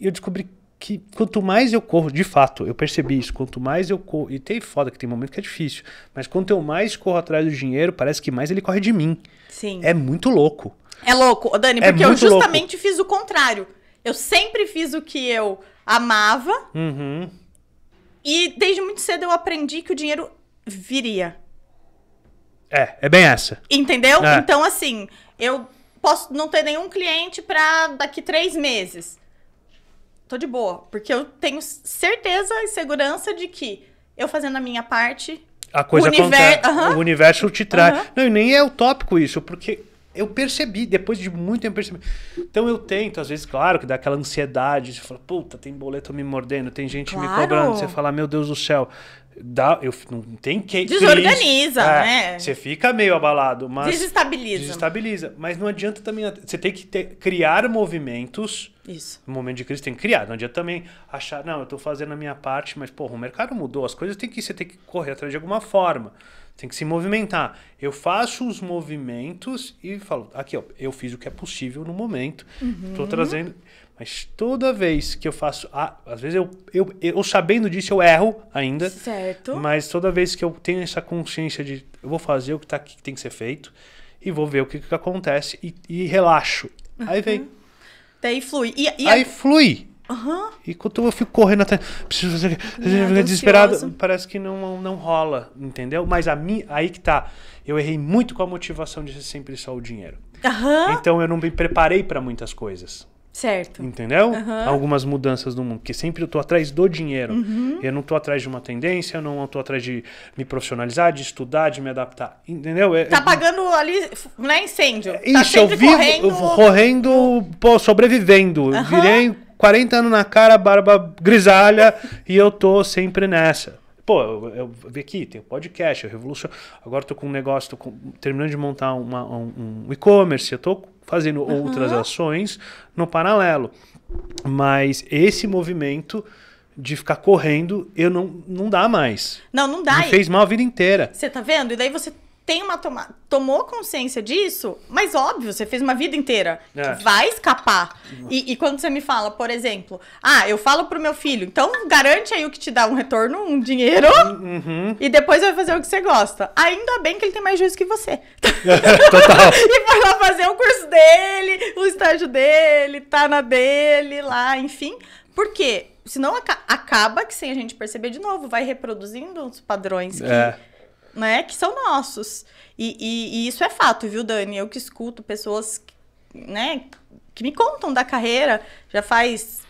eu descobri que quanto mais eu corro, de fato, eu percebi isso, quanto mais eu corro, e tem foda que tem momento que é difícil, mas quanto eu mais corro atrás do dinheiro, parece que mais ele corre de mim. Sim. É muito louco. É louco, Dani, é porque é eu justamente louco. fiz o contrário. Eu sempre fiz o que eu amava. Uhum. E desde muito cedo eu aprendi que o dinheiro viria. É, é bem essa. Entendeu? É. Então, assim, eu posso não ter nenhum cliente para daqui três meses tô de boa, porque eu tenho certeza e segurança de que eu fazendo a minha parte, a coisa o, univer... uhum. o universo te traz. Uhum. Não, e nem é utópico isso, porque eu percebi, depois de muito tempo percebi. Então eu tento, às vezes, claro, que dá aquela ansiedade, você fala, puta, tem boleto me mordendo, tem gente claro. me cobrando, você fala, meu Deus do céu. Dá, eu, não tem que. Desorganiza, é, né? Você fica meio abalado, mas. Desestabiliza. Desestabiliza. Mas não adianta também. Você tem que ter, criar movimentos. Isso. No momento de crise tem que criar. Não adianta também achar, não, eu estou fazendo a minha parte, mas, porra, o mercado mudou, as coisas tem que. Você tem que correr atrás de alguma forma. Tem que se movimentar. Eu faço os movimentos e falo, aqui, ó, eu fiz o que é possível no momento. Estou uhum. trazendo. Mas toda vez que eu faço. Ah, às vezes eu, eu, eu, sabendo disso, eu erro ainda. Certo. Mas toda vez que eu tenho essa consciência de eu vou fazer o que, tá, que tem que ser feito e vou ver o que, que acontece e, e relaxo. Aí vem. Uhum. Aí flui. E, e Aí a... flui. Uhum. E quando eu fico correndo até. Preciso fazer. desesperado. Ansioso. Parece que não, não rola, entendeu? Mas a mim, aí que tá. Eu errei muito com a motivação de ser sempre só o dinheiro. Uhum. Então eu não me preparei para muitas coisas. Certo. Entendeu? Uhum. Algumas mudanças no mundo. Porque sempre eu tô atrás do dinheiro. Uhum. Eu não tô atrás de uma tendência, eu não tô atrás de me profissionalizar, de estudar, de me adaptar. Entendeu? É, tá é, pagando ali, né, incêndio. É, tá isso, tá eu vivo correndo, correndo pô, sobrevivendo. Uhum. Virei 40 anos na cara, barba grisalha, e eu tô sempre nessa. Pô, eu, eu vi aqui, tem o podcast, eu revoluciono. Agora tô com um negócio, tô com, terminando de montar uma, um, um e-commerce, eu tô fazendo uhum. outras ações no paralelo. Mas esse movimento de ficar correndo, eu não, não dá mais. Não, não dá. Me fez mal a vida inteira. Você tá vendo? E daí você tem uma toma... tomou consciência disso, mas óbvio, você fez uma vida inteira. É. Vai escapar. E, e, quando você me fala, por exemplo, ah, eu falo pro meu filho, então garante aí o que te dá um retorno, um dinheiro, uhum. e depois vai fazer o que você gosta. Ainda bem que ele tem mais juízo que você. Total. e foi lá fazer o curso dele, o estágio dele, tá na dele lá, enfim. Porque senão acaba que sem a gente perceber de novo, vai reproduzindo os padrões que. É né, que são nossos. E, e, e isso é fato, viu, Dani? Eu que escuto pessoas, né, que me contam da carreira já faz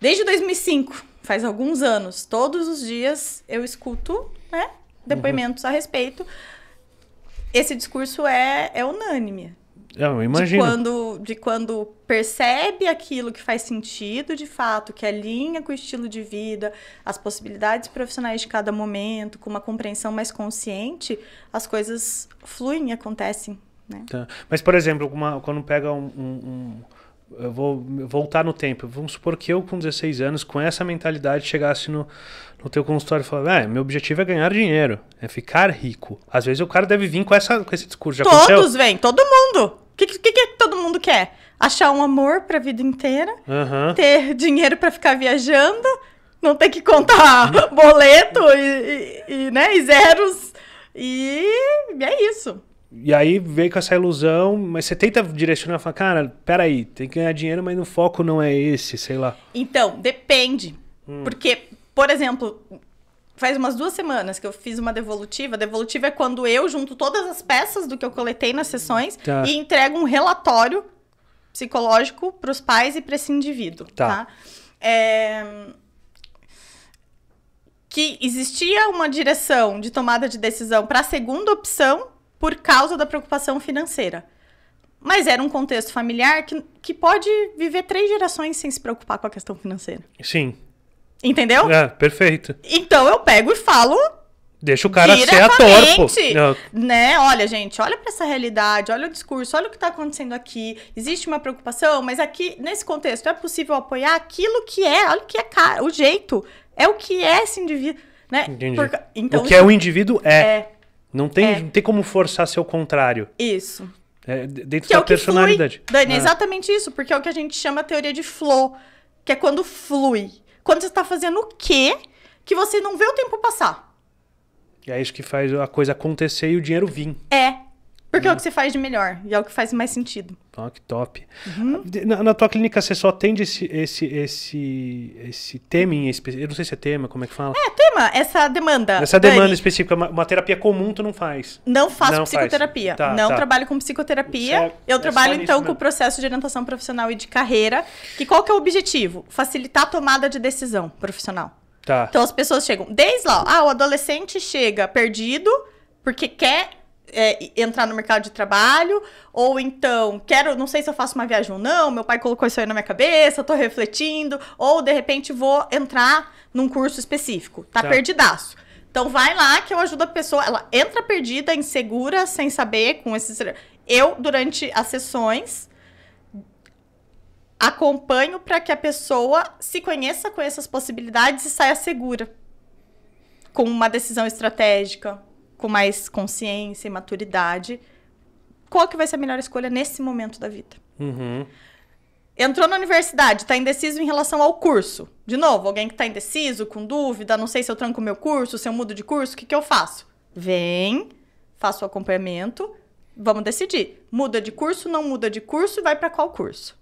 desde 2005, faz alguns anos. Todos os dias eu escuto, né, uhum. depoimentos uhum. a respeito. Esse discurso é, é unânime. Eu imagino. De quando, de quando percebe aquilo que faz sentido de fato, que alinha com o estilo de vida, as possibilidades profissionais de cada momento, com uma compreensão mais consciente, as coisas fluem, acontecem. Né? Tá. Mas, por exemplo, uma, quando pega um, um, um. eu vou voltar no tempo. Vamos supor que eu, com 16 anos, com essa mentalidade, chegasse no, no teu consultório e falasse: ah, meu objetivo é ganhar dinheiro, é ficar rico. Às vezes o cara deve vir com, essa, com esse discurso. Já Todos aconteceu? vêm, todo mundo que, que, que todo mundo quer? Achar um amor pra vida inteira, uhum. ter dinheiro para ficar viajando, não ter que contar boleto e, e, e, né, e zeros. E é isso. E aí veio com essa ilusão, mas você tenta direcionar e falar, cara, peraí, tem que ganhar dinheiro, mas o foco não é esse, sei lá. Então, depende. Hum. Porque, por exemplo, faz umas duas semanas que eu fiz uma devolutiva. Devolutiva é quando eu junto todas as peças do que eu coletei nas sessões tá. e entrego um relatório psicológico para os pais e para esse indivíduo. Tá. tá? É... Que existia uma direção de tomada de decisão para a segunda opção por causa da preocupação financeira. Mas era um contexto familiar que, que pode viver três gerações sem se preocupar com a questão financeira. Sim. Entendeu? É, perfeito. Então eu pego e falo. Deixa o cara ser ator, pô. É. Né? Olha, gente, olha para essa realidade, olha o discurso, olha o que tá acontecendo aqui. Existe uma preocupação, mas aqui, nesse contexto, é possível apoiar aquilo que é, olha o que é cara, o jeito. É o que é esse indivíduo. Né? Por, então, o que é o indivíduo é. é. Não, tem, é. não tem como forçar seu contrário. Isso. É, dentro que é da é personalidade. Flui, Dani, exatamente isso, porque é o que a gente chama teoria de flow, que é quando flui quando você está fazendo o quê que você não vê o tempo passar. E é isso que faz a coisa acontecer e o dinheiro vir. É. Porque é o que você faz de melhor e é o que faz mais sentido. Ah, que top. Uhum. Ah, na, na, tua clínica você só atende esse, esse, esse, esse tema em específico? Eu não sei se é tema, como é que fala? É, tema, essa demanda. Essa Dani. demanda específica, uma, uma, terapia comum tu não faz. Não faço não psicoterapia. Faz. Tá, não tá. trabalho com psicoterapia. É, eu é trabalho então mesmo. com o processo de orientação profissional e de carreira. Que qual que é o objetivo? Facilitar a tomada de decisão profissional. Tá. Então as pessoas chegam, desde lá, ah, o adolescente chega perdido porque quer é, entrar no mercado de trabalho, ou então, quero, não sei se eu faço uma viagem ou não, meu pai colocou isso aí na minha cabeça, tô refletindo, ou de repente vou entrar num curso específico, tá, tá. perdidaço. Então vai lá que eu ajudo a pessoa, ela entra perdida, insegura, sem saber, com esses. Eu, durante as sessões, acompanho para que a pessoa se conheça, com essas possibilidades e saia segura. Com uma decisão estratégica, com mais consciência e maturidade, qual que vai ser a melhor escolha nesse momento da vida. Uhum. Entrou na universidade, está indeciso em relação ao curso. De novo, alguém que está indeciso, com dúvida, não sei se eu tranco meu curso, se eu mudo de curso, o que, que eu faço? Vem, faço o acompanhamento, vamos decidir. Muda de curso, não muda de curso, vai para qual curso?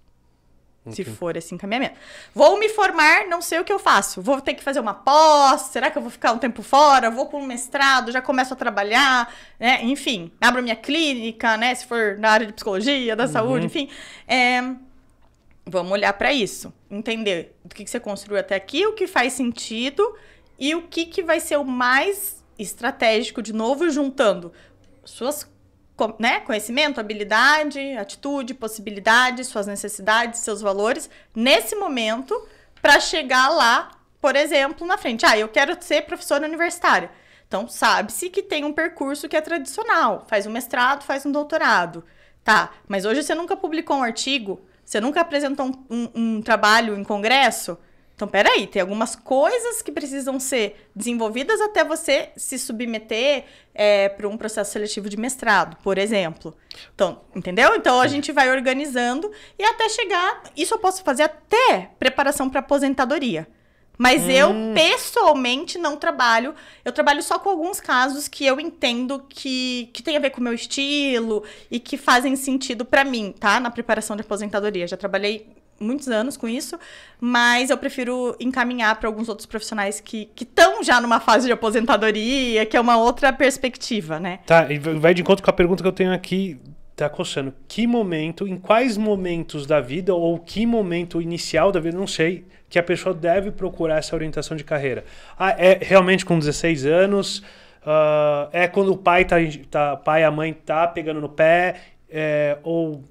Okay. Se for esse encaminhamento. Vou me formar, não sei o que eu faço. Vou ter que fazer uma pós, será que eu vou ficar um tempo fora? Vou para um mestrado, já começo a trabalhar, né? Enfim, abro minha clínica, né? Se for na área de psicologia, da uhum. saúde, enfim. É, vamos olhar para isso. Entender do que, que você construiu até aqui, o que faz sentido e o que, que vai ser o mais estratégico, de novo, juntando suas né, conhecimento, habilidade, atitude, possibilidades, suas necessidades, seus valores, nesse momento, para chegar lá, por exemplo, na frente. Ah, eu quero ser professora universitária. Então, sabe-se que tem um percurso que é tradicional. Faz um mestrado, faz um doutorado. Tá, mas hoje você nunca publicou um artigo? Você nunca apresentou um, um, um trabalho em congresso? Então, peraí, tem algumas coisas que precisam ser desenvolvidas até você se submeter é, para um processo seletivo de mestrado, por exemplo. Então, entendeu? Então, a gente vai organizando e até chegar. Isso eu posso fazer até preparação para aposentadoria. Mas hum. eu, pessoalmente, não trabalho. Eu trabalho só com alguns casos que eu entendo que, que tem a ver com o meu estilo e que fazem sentido para mim, tá? Na preparação de aposentadoria. Já trabalhei muitos anos com isso, mas eu prefiro encaminhar para alguns outros profissionais que estão já numa fase de aposentadoria, que é uma outra perspectiva, né? Tá, e vai de encontro com a pergunta que eu tenho aqui, tá coçando. Que momento, em quais momentos da vida, ou que momento inicial da vida, não sei, que a pessoa deve procurar essa orientação de carreira? Ah, é realmente com 16 anos. Uh, é quando o pai tá, tá pai a mãe tá pegando no pé é, ou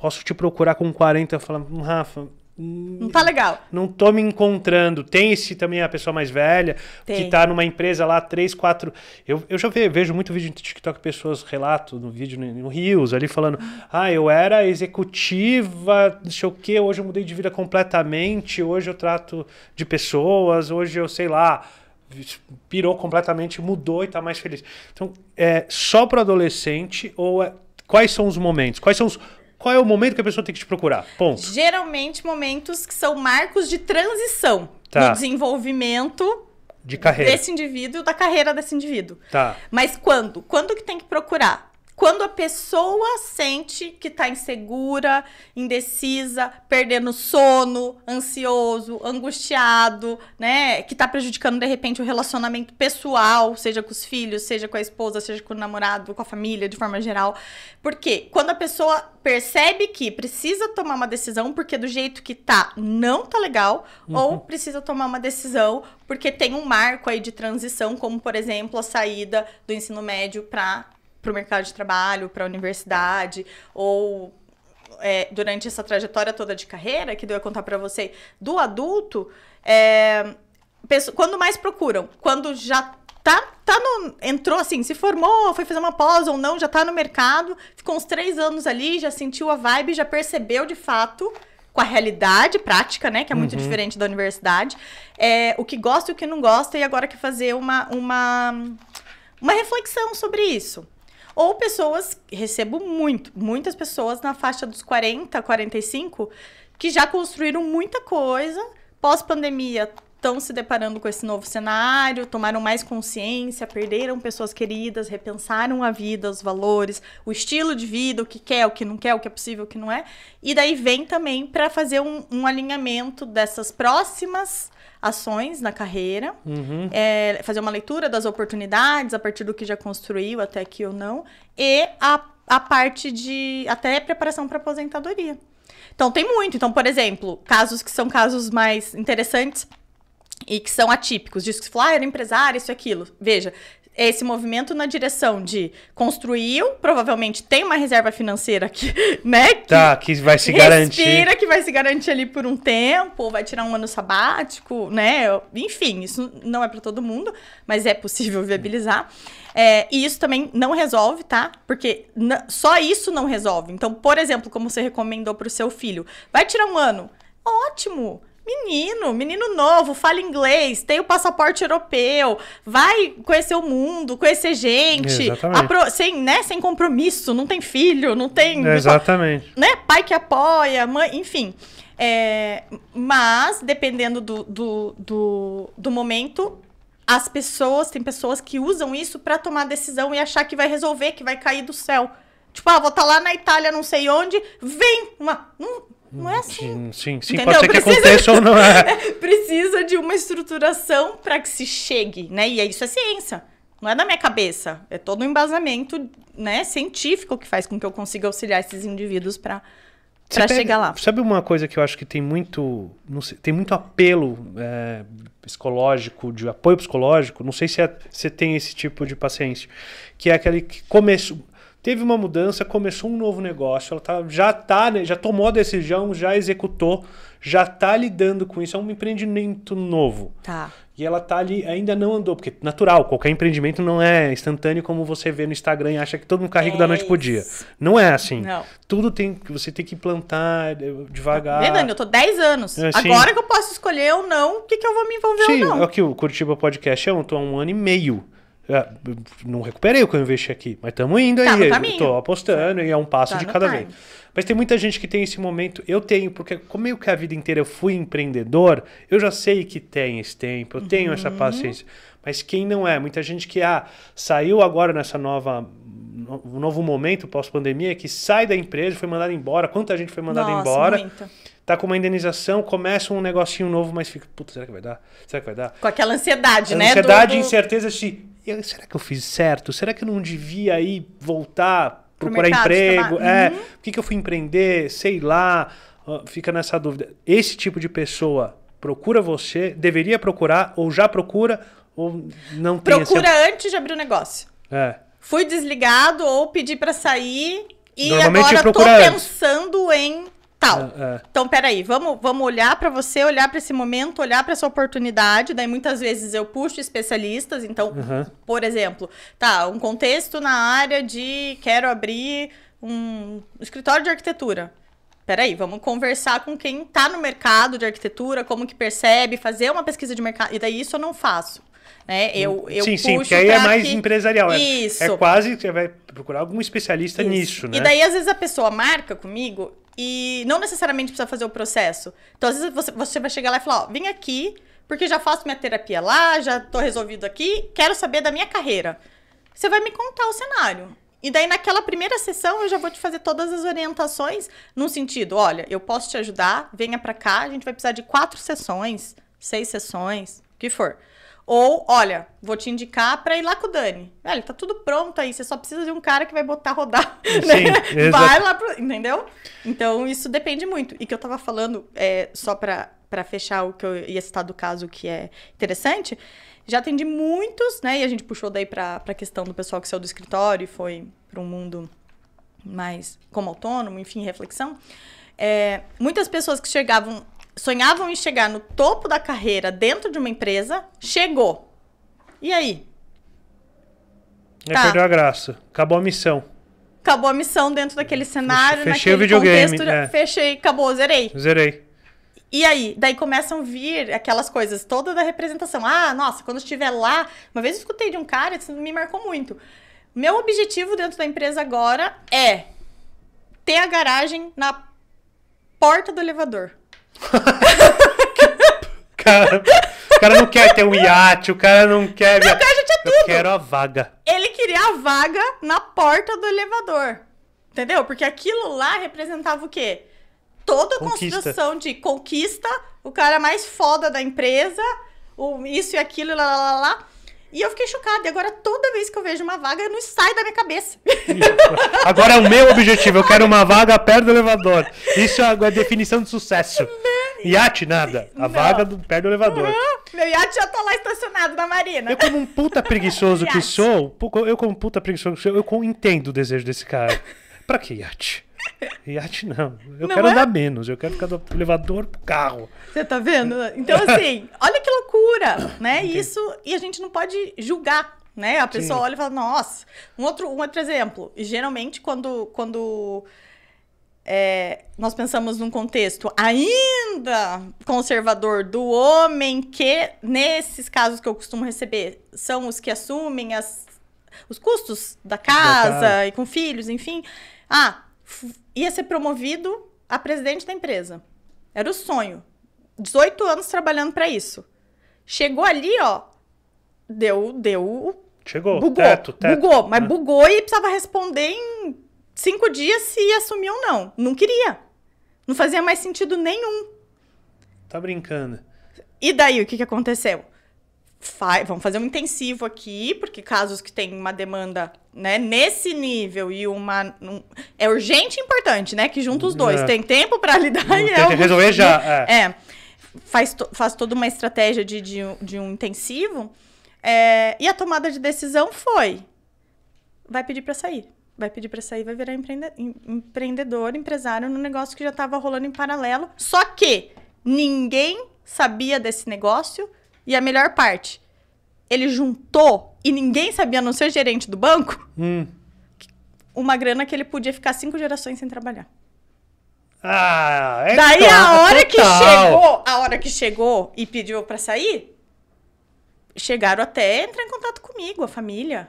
posso te procurar com 40 e falar, Rafa, não tá legal. Não tô me encontrando. Tem esse também a pessoa mais velha, Tem. que tá numa empresa lá, três, quatro. Eu, eu já ve, vejo muito vídeo no TikTok, pessoas relato no vídeo no Rios ali falando: ah, eu era executiva, não sei o quê, hoje eu mudei de vida completamente, hoje eu trato de pessoas, hoje eu sei lá, pirou completamente, mudou e tá mais feliz. Então, é só pro adolescente ou é, quais são os momentos, quais são os qual é o momento que a pessoa tem que te procurar? Ponto. Geralmente momentos que são marcos de transição tá. do desenvolvimento de carreira. desse indivíduo, da carreira desse indivíduo. Tá. Mas quando? Quando que tem que procurar? quando a pessoa sente que está insegura, indecisa, perdendo sono, ansioso, angustiado, né? Que está prejudicando de repente o relacionamento pessoal, seja com os filhos, seja com a esposa, seja com o namorado, com a família, de forma geral. Porque quando a pessoa percebe que precisa tomar uma decisão porque do jeito que tá não tá legal, uhum. ou precisa tomar uma decisão porque tem um marco aí de transição, como por exemplo a saída do ensino médio para para o mercado de trabalho, para a universidade, ou é, durante essa trajetória toda de carreira, que deu a contar para você, do adulto, é, quando mais procuram? Quando já tá, tá no, entrou assim, se formou, foi fazer uma pausa ou não, já tá no mercado, ficou uns três anos ali, já sentiu a vibe, já percebeu de fato com a realidade prática, né, que é muito uhum. diferente da universidade, é, o que gosta e o que não gosta, e agora quer fazer uma, uma, uma reflexão sobre isso. Ou pessoas, recebo muito, muitas pessoas na faixa dos 40, 45, que já construíram muita coisa, pós-pandemia estão se deparando com esse novo cenário, tomaram mais consciência, perderam pessoas queridas, repensaram a vida, os valores, o estilo de vida, o que quer, o que não quer, o que é possível, o que não é. E daí vem também para fazer um, um alinhamento dessas próximas ações na carreira, uhum. é, fazer uma leitura das oportunidades a partir do que já construiu até aqui ou não, e a, a parte de até preparação para aposentadoria. Então tem muito. Então, por exemplo, casos que são casos mais interessantes e que são atípicos. Diz que ah, empresário, isso e aquilo. Veja, esse movimento na direção de construiu, provavelmente tem uma reserva financeira que, né? Que tá, que vai se respira, garantir. que vai se garantir ali por um tempo, ou vai tirar um ano sabático, né? Enfim, isso não é para todo mundo, mas é possível viabilizar. É, e isso também não resolve, tá? Porque só isso não resolve. Então, por exemplo, como você recomendou para o seu filho, vai tirar um ano. Ótimo! Menino, menino novo, fala inglês, tem o passaporte europeu, vai conhecer o mundo, conhecer gente. Apro... Sem, né, sem compromisso, não tem filho, não tem. É, exatamente. Né, pai que apoia, mãe, enfim. É, mas, dependendo do, do, do, do momento, as pessoas, tem pessoas que usam isso para tomar decisão e achar que vai resolver, que vai cair do céu. Tipo, ah, vou estar tá lá na Itália, não sei onde, vem uma. Não é assim. Sim, sim, Entendeu? pode ser que precisa, aconteça ou não. É. precisa de uma estruturação para que se chegue, né? E é, isso é ciência. Não é da minha cabeça. É todo um embasamento né, científico que faz com que eu consiga auxiliar esses indivíduos para para chegar lá. Sabe uma coisa que eu acho que tem muito, sei, tem muito apelo é, psicológico, de apoio psicológico. Não sei se você é, tem esse tipo de paciente, que é aquele que começo, teve uma mudança, começou um novo negócio, ela tá, já tá, né, já tomou a decisão, já executou, já tá lidando com isso, é um empreendimento novo. Tá. E ela tá ali, ainda não andou, porque natural, qualquer empreendimento não é instantâneo como você vê no Instagram e acha que todo mundo carrega é da noite pro dia. Não é assim. Não. Tudo tem que você tem que plantar eh, devagar. Vê, Dani, eu tô 10 anos. É, Agora que eu posso escolher ou não o que, que eu vou me envolver Sim, ou não. Sim, é o que o Curitiba Podcast é, eu tô há um ano e meio. É, não recuperei o que eu investi aqui, mas estamos indo tá Estou apostando e é um passo tá de cada time. vez. Mas tem muita gente que tem esse momento. Eu tenho, porque como eu que a vida inteira eu fui empreendedor, eu já sei que tem esse tempo, eu tenho uhum. essa paciência. Mas quem não é? Muita gente que ah, saiu agora nessa nova um novo momento pós-pandemia que sai da empresa, foi mandado embora, quanta gente foi mandada Nossa, embora. Muita. Tá com uma indenização, começa um negocinho novo, mas fica, puta, será que vai dar? Será que vai dar? Com aquela ansiedade, a né? Ansiedade, e do... incerteza se será que eu fiz certo? Será que eu não devia aí voltar procurar emprego, tomar... é, uhum. o que, que eu fui empreender, sei lá, fica nessa dúvida. Esse tipo de pessoa procura você, deveria procurar, ou já procura, ou não tem Procura essa... antes de abrir o negócio. É. Fui desligado ou pedi para sair e agora estou pensando em tal. É, é. Então, peraí, vamos, vamos olhar para você, olhar para esse momento, olhar para essa oportunidade. Daí, muitas vezes, eu puxo especialistas. Então, uhum. por exemplo, tá, um contexto na área de quero abrir um escritório de arquitetura. Peraí, vamos conversar com quem está no mercado de arquitetura, como que percebe, fazer uma pesquisa de mercado. E daí, isso eu não faço. Né? Eu, hum, eu sim, sim, porque aí é mais que... empresarial. Isso. É, é quase que você vai procurar algum especialista Isso. nisso, né? E daí, às vezes, a pessoa marca comigo e não necessariamente precisa fazer o processo. Então, às vezes, você, você vai chegar lá e falar: Ó, vim aqui, porque já faço minha terapia lá, já tô resolvido aqui, quero saber da minha carreira. Você vai me contar o cenário. E daí, naquela primeira sessão, eu já vou te fazer todas as orientações, no sentido: olha, eu posso te ajudar, venha para cá, a gente vai precisar de quatro sessões, seis sessões, o que for. Ou, olha, vou te indicar pra ir lá com o Dani. Velho, tá tudo pronto aí, você só precisa de um cara que vai botar rodar. Né? Sim, Vai lá pro. Entendeu? Então, isso depende muito. E que eu tava falando, é, só pra, pra fechar o que eu ia citar do caso que é interessante, já atendi muitos, né? E a gente puxou daí pra, pra questão do pessoal que saiu do escritório e foi pra um mundo mais como autônomo, enfim, reflexão. É, muitas pessoas que chegavam sonhavam em chegar no topo da carreira dentro de uma empresa, chegou. E aí? E tá. Perdeu a graça. Acabou a missão. Acabou a missão dentro daquele cenário, fechei naquele o videogame, contexto. É. Fechei, acabou, zerei. Zerei. E aí, daí começam a vir aquelas coisas toda da representação. Ah, nossa, quando estiver lá, uma vez eu escutei de um cara, isso me marcou muito. Meu objetivo dentro da empresa agora é ter a garagem na porta do elevador. cara, o cara não quer ter um iate, o cara não quer. Não, cara já tinha tudo. Eu quero a vaga. Ele queria a vaga na porta do elevador. Entendeu? Porque aquilo lá representava o quê? Toda a conquista. construção de conquista, o cara mais foda da empresa, o isso e aquilo, lá, lá, lá. lá e eu fiquei chocada. E agora, toda vez que eu vejo uma vaga, não sai da minha cabeça. Agora é o meu objetivo. Eu quero uma vaga perto do elevador. Isso é a definição de sucesso. Iate, nada. A não. vaga do, perto do elevador. Uhum. Meu iate já tá lá estacionado na marina. Eu, como um puta preguiçoso que sou, eu, como um puta preguiçoso que sou, eu entendo o desejo desse cara. Pra que iate? Iate não. Eu não quero é? andar menos, eu quero ficar do elevador pro carro. Você tá vendo? Então, assim, olha que loucura, né? Isso, e a gente não pode julgar, né? A pessoa Sim. olha e fala, nossa. Um outro, um outro exemplo. E, geralmente, quando, quando é, nós pensamos num contexto ainda conservador do homem que, nesses casos que eu costumo receber, são os que assumem as, os custos da casa, da casa. e com filhos, enfim. Ah, ia ser promovido a presidente da empresa. Era o sonho. 18 anos trabalhando para isso. Chegou ali, ó, deu, deu. Chegou, bugou, teto, teto. Bugou, mas né? bugou e precisava responder em cinco dias se ia assumir ou não. Não queria. Não fazia mais sentido nenhum. Tá brincando. E daí, o que, que aconteceu? Fa vamos fazer um intensivo aqui, porque casos que tem uma demanda né, nesse nível e uma. Um, é urgente e importante, né? Que junta os dois. É. Tem tempo para lidar Não, e tem que resolver já. É. é. faz, to, faz toda uma estratégia de, de, de um intensivo. É, e a tomada de decisão foi: vai pedir para sair. Vai pedir para sair, vai virar empreende, empreendedor, empresário no negócio que já estava rolando em paralelo. Só que ninguém sabia desse negócio e a melhor parte, ele juntou e ninguém sabia, a não ser gerente do banco, hum. uma grana que ele podia ficar cinco gerações sem trabalhar. Ah, é Daí a então, hora total. que chegou, a hora que chegou e pediu para sair, chegaram até entrar em contato comigo, a família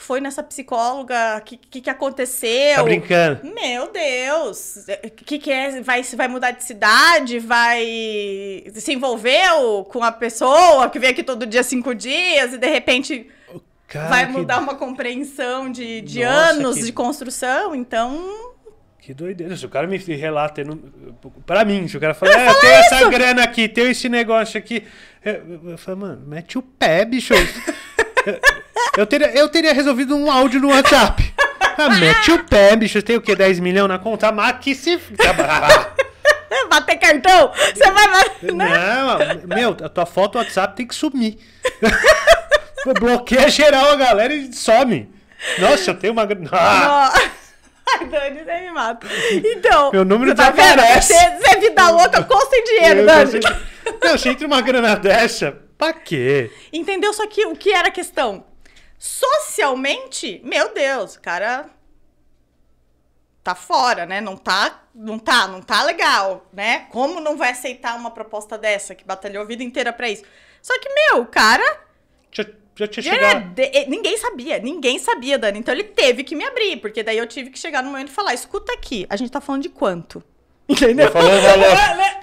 foi nessa psicóloga, o que, que, que, aconteceu? Tá brincando. Meu Deus, o que, que é? Vai, vai mudar de cidade? Vai. Se envolveu com a pessoa que vem aqui todo dia, cinco dias, e de repente. Cara, vai mudar que... uma compreensão de, de Nossa, anos que... de construção, então. Que doideira. Se o cara me relata. Não... Pra mim, se o cara fala, é, eu tenho essa grana aqui, tenho esse negócio aqui. Eu, eu falo, mano, mete o pé, bicho. Eu teria, eu teria resolvido um áudio no WhatsApp. Ah, mete o pé, bicho. Tem o quê? 10 milhões na conta? Mata que se. Tá Bater cartão? Você vai. Né? Não, meu, a tua foto do WhatsApp tem que sumir. Bloqueia geral a galera e some. Nossa, eu tenho uma. Ah! Ai, Dani, você me mata. Então. Meu número tá desaparece. Você, é vida louca com sem dinheiro, eu Dani. Não, se entre uma grana dessa, Pra quê? Entendeu? Só que o que era a questão? Socialmente, meu Deus, o cara tá fora, né? Não tá, não tá, não tá legal, né? Como não vai aceitar uma proposta dessa que batalhou a vida inteira para isso? Só que meu, o cara já, já tinha chegado. Ninguém sabia, ninguém sabia, Dani. Então ele teve que me abrir, porque daí eu tive que chegar no momento e falar: "Escuta aqui, a gente tá falando de quanto?" Entendeu? Falando,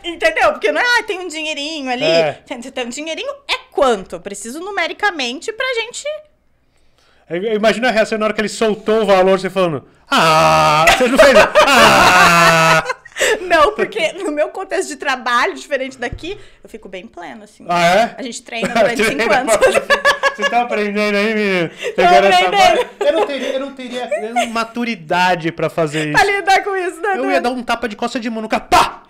Entendeu? Porque não é, ah, tem um dinheirinho ali. É. Tem, tem um dinheirinho é quanto? Eu preciso numericamente pra gente. Imagina a reação na hora que ele soltou o valor, você falando. Ah! Você não fez. ah! Não, porque no meu contexto de trabalho, diferente daqui, eu fico bem plena, assim. Ah, é? A gente treina durante cinco anos. Você tá aprendendo aí, menino? Pegando essa Eu não teria, eu não teria maturidade pra fazer isso. Pra lidar com isso, né? Eu ia dar um tapa de costa de mão no cara. Pá!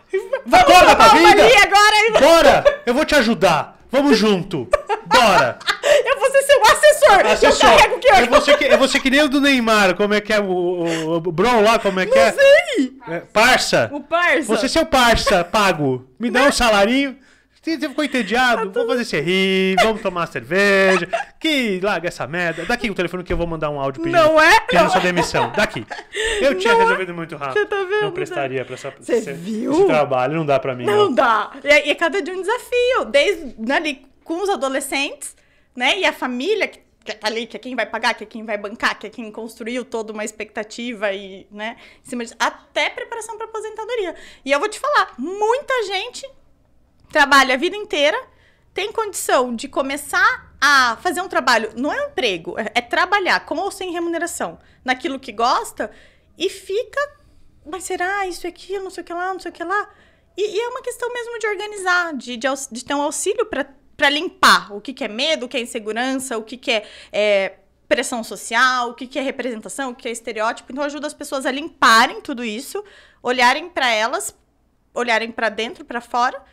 Vamos Acorda pra vida! Agora, Bora! Eu vou te ajudar! Vamos junto! Bora! Eu vou ser seu assessor! assessor. Eu carrego o que eu... Eu que, eu vou ser que nem o do Neymar, como é que é o, o, o Bro lá, como é que Não é? Não sei! É, parça! O parça! Você é seu parça, pago! Me dá Não. um né? salarinho! Você ficou entediado? Vamos fazer esse rir, vamos tomar cerveja. Que larga essa merda. Daqui o telefone que eu vou mandar um áudio pedindo. Não é? Pedindo é sua demissão. Daqui. Eu não tinha é? resolvido é? muito rápido. Você tá vendo? Não né? prestaria pra essa Você esse, viu? Esse trabalho não dá pra mim. Não, dá. É, e, é cada dia um desafio. Desde né, ali com os adolescentes, né? E a família que que tá ali, que é quem vai pagar, que é quem vai bancar, que é quem construiu toda uma expectativa e, né, em cima disso, até preparação para aposentadoria. E eu vou te falar, muita gente trabalha a vida inteira, tem condição de começar a fazer um trabalho, não é um emprego, é, é, trabalhar com ou sem remuneração, naquilo que gosta, e fica, mas será isso e aquilo, não sei o que lá, não sei o que lá. E, e é uma questão mesmo de organizar, de, de, de ter um auxílio para limpar o que, que é medo, o que é insegurança, o que, que é, é pressão social, o que, que é representação, o que é estereótipo. Então, ajuda as pessoas a limparem tudo isso, olharem para elas, olharem para dentro, para fora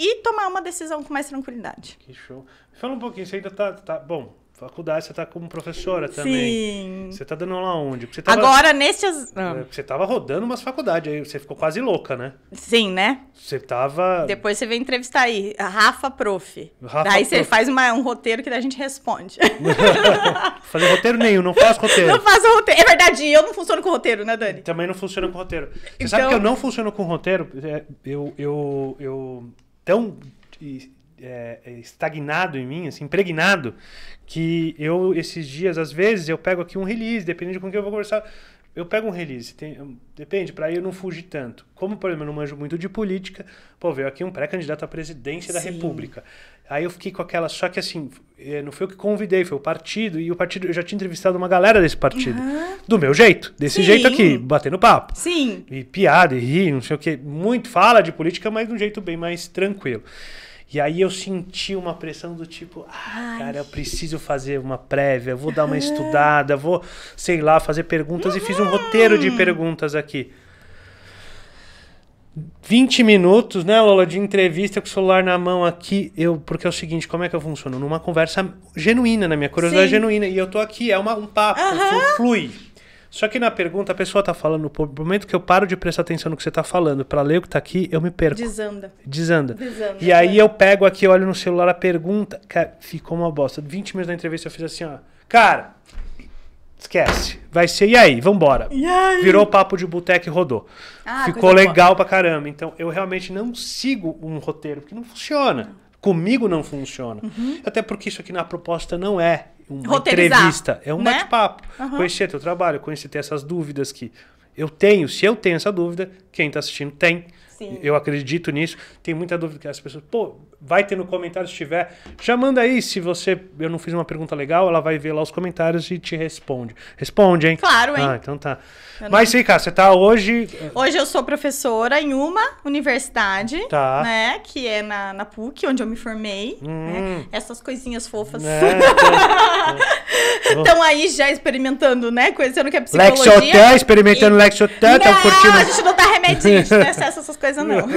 e tomar uma decisão com mais tranquilidade. Que show. Fala um pouquinho, você ainda tá, tá bom, faculdade, você tá como professora também. Sim. Você tá dando aula onde? Você tava, Agora, nesses é, ah. Você tava rodando umas faculdades aí, você ficou quase louca, né? Sim, né? Você tava. Depois você vem entrevistar aí, Rafa Prof. Rafa daí prof. você faz uma, um roteiro que daí a gente responde. Fazer roteiro nenhum, não faz roteiro. Não faz roteiro. É verdade, eu não funciono com roteiro, né, Dani? Também não funciona com roteiro. Você então... sabe que eu não funciono com roteiro? É, eu, eu, eu, tão é, é, estagnado em mim, assim, impregnado, que eu, esses dias, às vezes, eu pego aqui um release, dependendo de com quem eu vou conversar, eu pego um release, tem, depende, para eu não fugir tanto. Como, por exemplo, eu não manjo muito de política, pô, veio aqui um pré-candidato à presidência Sim. da República. Aí eu fiquei com aquela, só que assim, é, não foi eu que convidei, foi o partido, e o partido, eu já tinha entrevistado uma galera desse partido. Uhum. Do meu jeito, desse Sim. jeito aqui, batendo papo. Sim. E piada, e rir, não sei o quê. Muito fala de política, mas de um jeito bem mais tranquilo. E aí eu senti uma pressão do tipo, ah, cara, eu preciso fazer uma prévia, vou dar uma estudada, vou, sei lá, fazer perguntas. E fiz um roteiro de uhum. perguntas aqui. 20 minutos, né, Lola, de entrevista com o celular na mão aqui. Eu, porque é o seguinte, como é que eu funciono? Numa conversa genuína, na né, minha curiosidade é Sim. genuína. E eu tô aqui, é uma, um papo, uh flui. Só que na pergunta a pessoa tá falando, no momento que eu paro de prestar atenção no que você tá falando, para ler o que tá aqui, eu me perco. Desanda. Desanda. Desanda. E aí eu pego aqui, olho no celular a pergunta, cara, ficou uma bosta. 20 minutos da entrevista eu fiz assim, ó. Cara, Esquece. Vai ser, e aí, vambora. E aí? Virou papo de boteco e rodou. Ah, Ficou legal boa. pra caramba. Então, eu realmente não sigo um roteiro, porque não funciona. Comigo não funciona. Uhum. Até porque isso aqui na proposta não é. Tipo, uma entrevista, é um né? bate-papo. Uhum. Conhecer teu trabalho, conhecer ter essas dúvidas que eu tenho. Se eu tenho essa dúvida, quem está assistindo tem. Sim. Eu acredito nisso. Tem muita dúvida que as pessoas, pô, vai ter no comentário se tiver. Já manda aí se você. Eu não fiz uma pergunta legal, ela vai ver lá os comentários e te responde. Responde, hein? Claro, hein? Ah, então tá. Mas aí sim, cara, você tá hoje. Eh, hoje eu sou professora em uma universidade, tá. né? Que é na, na PUC, onde eu me formei. Né, hum. Né? Essas coisinhas fofas. Estão né, é, é. aí já experimentando, né? Conhecendo que é psicologia. Lexotan, experimentando e... Lexotan, tá curtindo. Não, a gente não dá tá remedinho, a gente não acessa essas coisas, não.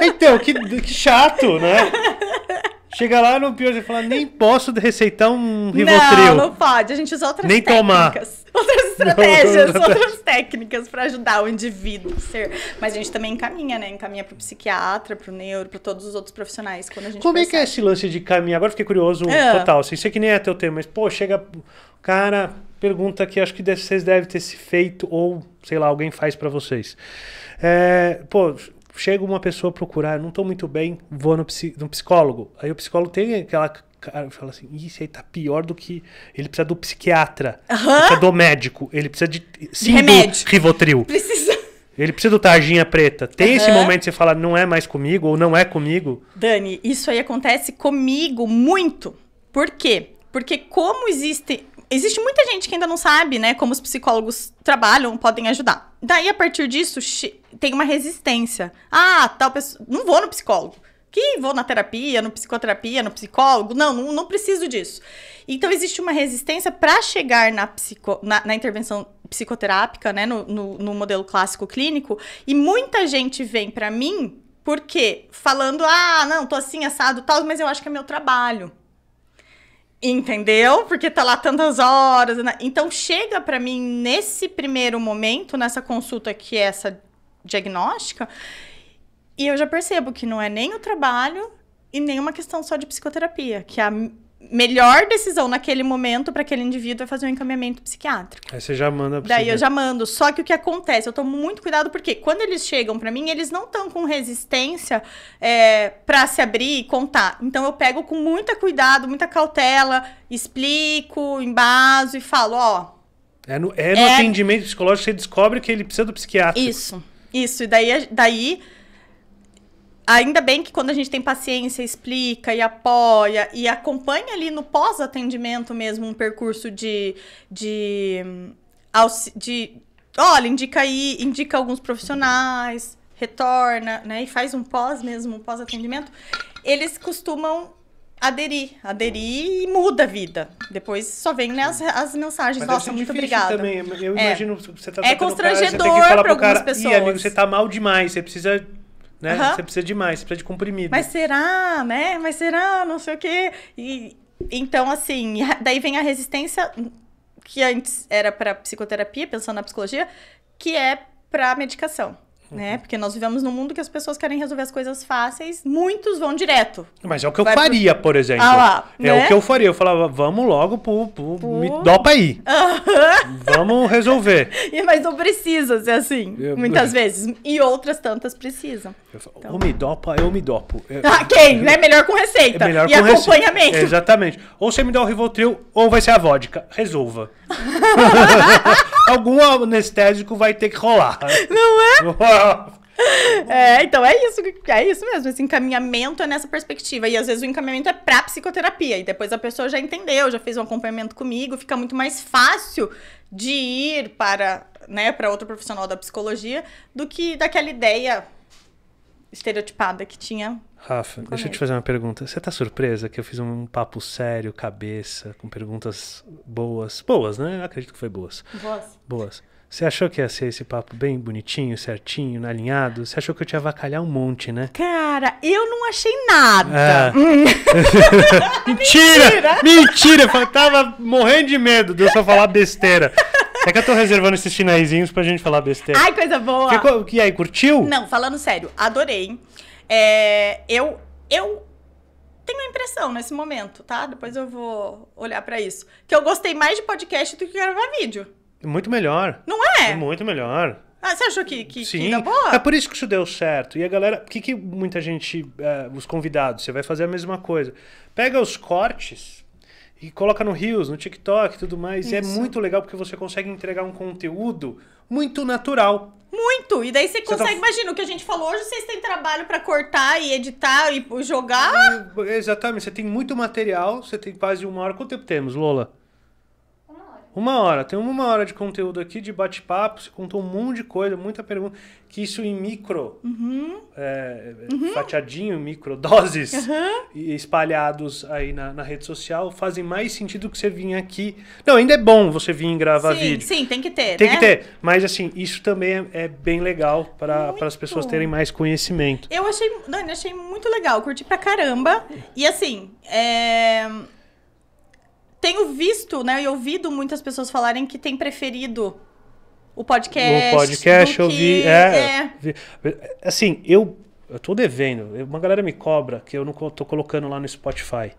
então, que, que chato, né? né? Chega lá no pior e fala, nem posso receitar um Rivotril. Não, não pode. A gente usa outras nem técnicas. Tomar. Outras estratégias, não, não, não, outras técnicas para ajudar o indivíduo a ser. Mas a gente também encaminha, né? Encaminha pro psiquiatra, pro neuro, para todos os outros profissionais. Quando a gente Como percebe. é que é esse lance de caminhar? Agora fiquei curioso ah. total. Assim, sei que nem é teu tema, mas, pô, chega. Cara, pergunta que acho que vocês devem ter se feito, ou, sei lá, alguém faz para vocês. É, pô, chega uma pessoa procurar, não estou muito bem, vou no, no, psicólogo. Aí o psicólogo tem aquela cara fala assim, isso aí tá pior do que ele precisa do psiquiatra, uhum. precisa do médico, ele precisa de, sim, de remédio, Rivotril. Precisa. Ele precisa do tarjinha preta. Tem uhum. esse momento que você fala, não é mais comigo ou não é comigo? Dani, isso aí acontece comigo muito. Por quê? Porque como existe existe muita gente que ainda não sabe, né, como os psicólogos trabalham, podem ajudar. Daí, a partir disso, tem uma resistência. Ah, tal pessoa. Não vou no psicólogo. Que vou na terapia, no psicoterapia, no psicólogo. Não, não, não preciso disso. Então, existe uma resistência para chegar na, psico, na, na, intervenção psicoterápica, né? No, no, no modelo clássico clínico. E muita gente vem para mim porque falando, ah, não, tô assim, assado, tal, mas eu acho que é meu trabalho. Entendeu? Porque tá lá tantas horas. Né? Então chega para mim nesse primeiro momento, nessa consulta que é essa diagnóstica. E eu já percebo que não é nem o trabalho e nem uma questão só de psicoterapia, que é a melhor decisão naquele momento para aquele indivíduo é fazer um encaminhamento psiquiátrico. Aí você já manda pra Daí psiquiatra. eu já mando. Só que o que acontece? Eu tomo muito cuidado porque quando eles chegam para mim, eles não estão com resistência é, para se abrir e contar. Então eu pego com muito cuidado, muita cautela, explico, embaso e falo, ó. É no, é no é... atendimento psicológico que você descobre que ele precisa do psiquiatra. Isso. Isso, e daí, daí ainda bem que quando a gente tem paciência, explica e apoia e acompanha ali no pós-atendimento mesmo um percurso de. de, de olha, indica aí, indica alguns profissionais, retorna, né? E faz um pós mesmo, um pós-atendimento. Eles costumam aderir, aderir e muda a vida. Depois só vem né, as, as mensagens, Mas nossa, muito obrigada. Também. Eu é. imagino que você tá É constrangedor para algumas pessoas. E amigo, você tá mal demais, você precisa né? Uhum. Você precisa de mais, você precisa de comprimido. Mas será, né? Mas será, não sei o quê. E então assim, daí vem a resistência que antes era para psicoterapia, pensando na psicologia, que é para medicação né? Uhum. Porque nós vivemos num mundo que as pessoas querem resolver as coisas fáceis, muitos vão direto. Mas é o que eu Vai faria, pro... por exemplo. Ah, lá, é o né? que eu faria. Eu falava, vamos logo pro. pro, pro... Me dopa aí. Vamos resolver. Mas não precisa ser assim, eu... muitas vezes. E outras tantas precisam. Eu, então... eu me dopa, eu me dopo. Eu... É. Ah, quem? é né? Melhor com receita. É melhor e com acompanhamento. Rece... Exatamente. Ou você me dá o Rivotril, ou vai ser a vodka. Resolva. Algum anestésico vai ter que rolar. Não é? É, então é isso, é isso mesmo. Esse encaminhamento é nessa perspectiva. E às vezes o encaminhamento é pra psicoterapia. E depois a pessoa já entendeu, já fez um acompanhamento comigo, fica muito mais fácil de ir para, né, para outro profissional da psicologia do que daquela ideia estereotipada que tinha. Rafa, deixa eu te fazer uma pergunta. Você tá surpresa que eu fiz um papo sério, cabeça, com perguntas boas? Boas, né? Eu acredito que foi boas. Boas. Boas. Você achou que ia ser esse papo bem bonitinho, certinho, alinhado? Você achou que eu tinha ia avacalhar um monte, né? Cara, eu não achei nada. Hum. mentira! mentira! Eu tava morrendo de medo de eu só falar besteira. É que eu tô reservando esses finaizinhos pra gente falar besteira. Ai, coisa boa! Que, e aí, curtiu? Não, falando sério, adorei. É, eu, eu tenho a impressão nesse momento, tá? Depois eu vou olhar para isso. Que eu gostei mais de podcast do que gravar vídeo. Muito melhor. Não é? é? muito melhor. Ah, você achou que, que, Sim. Que boa? É por isso que isso deu certo. E a galera, o que, que muita gente, eh, os convidados, você vai fazer a mesma coisa? Pega os cortes e coloca no Reels, no TikTok e tudo mais. Isso. E é muito legal porque você consegue entregar um conteúdo muito natural. Muito! E daí você consegue, você tá... imagina, o que a gente falou hoje, vocês têm trabalho para cortar e editar e jogar. É, exatamente, você tem muito material, você tem quase uma hora. Quanto tempo temos, Lola? Uma hora, tem uma hora de conteúdo aqui, de bate-papo, você contou um monte de coisa, muita pergunta. Que isso em micro, uhum. É, é, é uhum. fatiadinho, micro doses uhum. espalhados aí na, na, rede social, fazem mais sentido que você vir aqui. Não, ainda é bom você vir gravar sim, vídeo. Sim, tem que ter. Tem né? que ter. Mas assim, isso também é, é bem legal para as pessoas terem mais conhecimento. Eu achei, Dani, achei muito legal, curti pra caramba. E assim, é tenho visto, né, e ouvido muitas pessoas falarem que tem preferido o podcast. O podcast, eu vi. É, é, Assim, eu, eu tô devendo. Uma galera me cobra que eu não tô colocando lá no Spotify.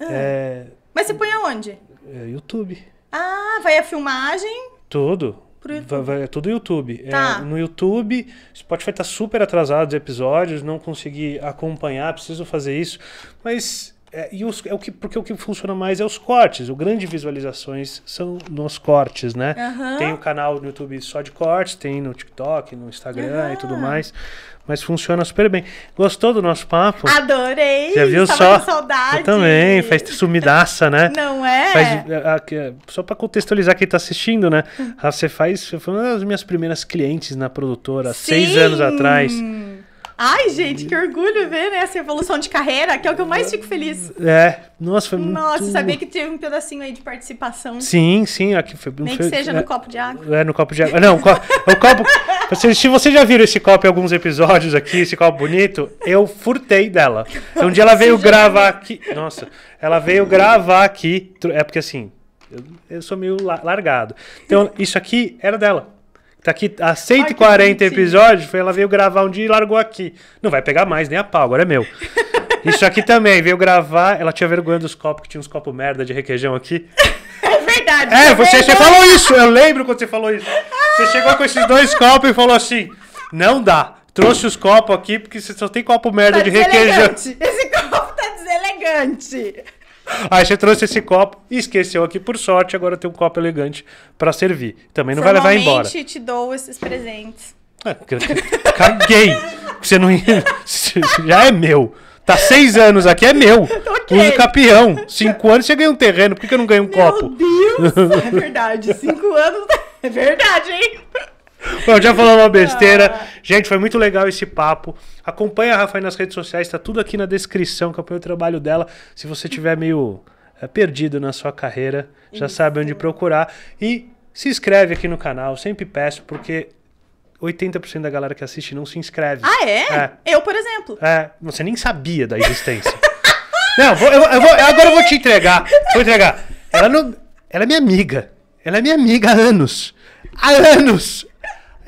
Ah. É, Mas você põe aonde? É, YouTube. Ah, vai a filmagem? Tudo. Vai, vai, é tudo YouTube. É, tá. É, no YouTube, Spotify tá super atrasado os episódios, não consegui acompanhar, preciso fazer isso. Mas é, e os, é o que, porque o que funciona mais é os cortes. O grande visualizações são nos cortes, né? Uhum. Tem o canal no YouTube só de cortes, tem no TikTok, no Instagram uhum. e tudo mais. Mas funciona super bem. Gostou do nosso papo? Adorei! Já viu só? saudade. Eu também, faz sumidaça, né? Não é? Faz, ah, só para contextualizar quem tá assistindo, né? Hum. Ah, você faz. Foi uma das minhas primeiras clientes na produtora, Sim. seis anos atrás. Ai, gente, que orgulho ver né, essa evolução de carreira, que é o que eu mais fico feliz. É, nossa, foi muito... Nossa, sabia que teve um pedacinho aí de participação. Sim, sim. Aqui foi, Nem foi, que seja é, no copo de água. É, no copo de água. Não, o copo... O copo se vocês já viram esse copo em alguns episódios aqui, esse copo bonito, eu furtei dela. É um dia ela veio gravar aqui... Nossa, ela veio gravar aqui... É porque, assim, eu, eu sou meio largado. Então, isso aqui era dela. Tá aqui há 140 Ai, episódios, foi, ela veio gravar um dia e largou aqui. Não vai pegar mais, nem a pau, agora é meu. Isso aqui também, veio gravar, ela tinha vergonha dos copos, que tinha uns copos merda de requeijão aqui. É verdade. É, você, verdade. você falou isso, eu lembro quando você falou isso. Você ah! chegou com esses dois copos e falou assim, não dá. Trouxe os copos aqui porque você só tem copo merda tá de requeijão. Esse copo tá deselegante. Aí você trouxe esse copo e esqueceu aqui por sorte, agora tem um copo elegante para servir. Também não vai levar embora. Eu te dou esses presentes. É, caguei! Você não já é meu. Tá seis anos aqui, é meu. Okay. Uso capião. Cinco anos você ganha um terreno. Por que, que eu não ganho um meu copo? Meu Deus! é verdade. Cinco anos. É verdade, hein? Bom, já falando uma besteira. Ah. Gente, foi muito legal esse papo. Acompanha a Rafael nas redes sociais, tá tudo aqui na descrição, acompanha é o trabalho dela. Se você tiver meio eh, perdido na sua carreira, já Isso. sabe onde procurar. E se inscreve aqui no canal, sempre peço, porque 80% da galera que assiste não se inscreve. Ah, é? é. Eu, por exemplo. É, você nem sabia da existência. não, vou, eu, eu vou, agora eu vou te entregar. Vou entregar. Ela, não, ela é minha amiga. Ela é minha amiga há anos. Há anos!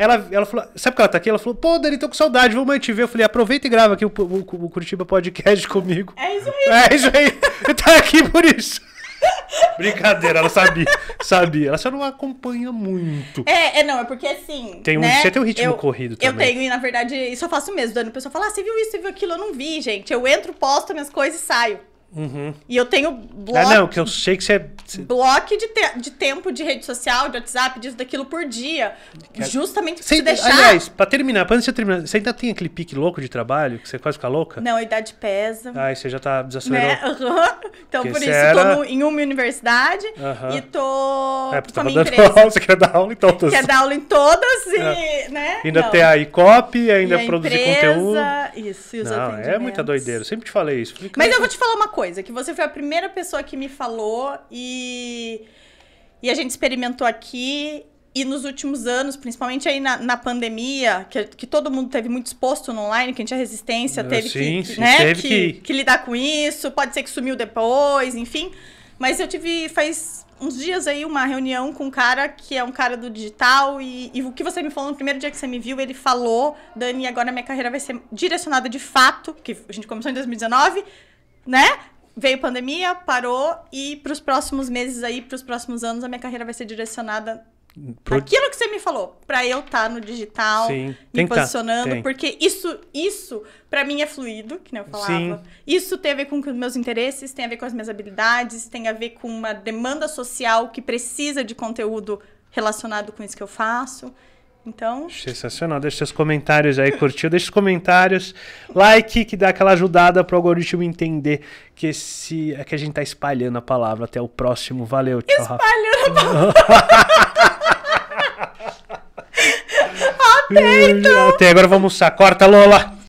Ela, ela falou, sabe que ela tá aqui? Ela falou, pô, Dani, tô com saudade, vamos te ver. Eu falei, aproveita e grava aqui o, o, o Curitiba Podcast comigo. É isso aí. É isso aí. tá aqui por isso. Brincadeira, ela sabia, sabia. Ela só não acompanha muito. É, é não, é porque assim. Tem um, né? Você tem um ritmo eu, corrido também. Eu tenho, e na verdade, isso eu faço mesmo. Dando o pessoal falar, ah, você viu isso, você viu aquilo, eu não vi, gente. Eu entro, posto minhas coisas e saio. Uhum. E eu tenho bloco. Ah, não, que eu sei que é- você. Bloco de, te... de tempo de rede social, de WhatsApp, disso, daquilo por dia. Que... Justamente pra você deixar. Aliás, pra terminar, pra antes de você terminar, você ainda tem aquele pique louco de trabalho que você quase fica louca? Não, a idade pesa. Ah, e você já tá desacelerando. Né? Uhum. Então, por isso, era... tô no, em uma universidade uhum. e tô. É, porque a tá minha Aula, você quer dar aula em todas. Quer dar aula em todas e. É. Né? Ainda não. ter a ICOP, ainda a produzir empresa, conteúdo. Isso, e os não, É muita doideira. Eu sempre te falei isso. Falei, Mas eu vou te falar uma coisa coisa que você foi a primeira pessoa que me falou e, e a gente experimentou aqui. E nos últimos anos, principalmente aí na, na pandemia, que, que todo mundo teve muito exposto no online, que a gente a resistência, ah, teve, sim, que, sim, né, teve que, que... que lidar com isso, pode ser que sumiu depois, enfim. Mas eu tive faz uns dias aí uma reunião com um cara que é um cara do digital e, e, o que você me falou no primeiro dia que você me viu, ele falou, Dani, agora minha carreira vai ser direcionada de fato, que a gente começou em 2019, né? Veio pandemia, parou e para os próximos meses aí, para os próximos anos, a minha carreira vai ser direcionada Pro... aquilo que você me falou, para eu estar tá no digital, Sim. me tá. posicionando, tá. porque isso, isso para mim é fluido, que nem eu falava. Sim. Isso tem a ver com os meus interesses, tem a ver com as minhas habilidades, tem a ver com uma demanda social que precisa de conteúdo relacionado com isso que eu faço. Então. Sensacional. Deixa seus comentários aí, curtiu? Deixa os comentários. Like, que dá aquela ajudada pro algoritmo entender que, esse, é que a gente tá espalhando a palavra. Até o próximo. Valeu, tchau. Espalhando a palavra. Até então. Até agora vamos almoçar. Corta, Lola.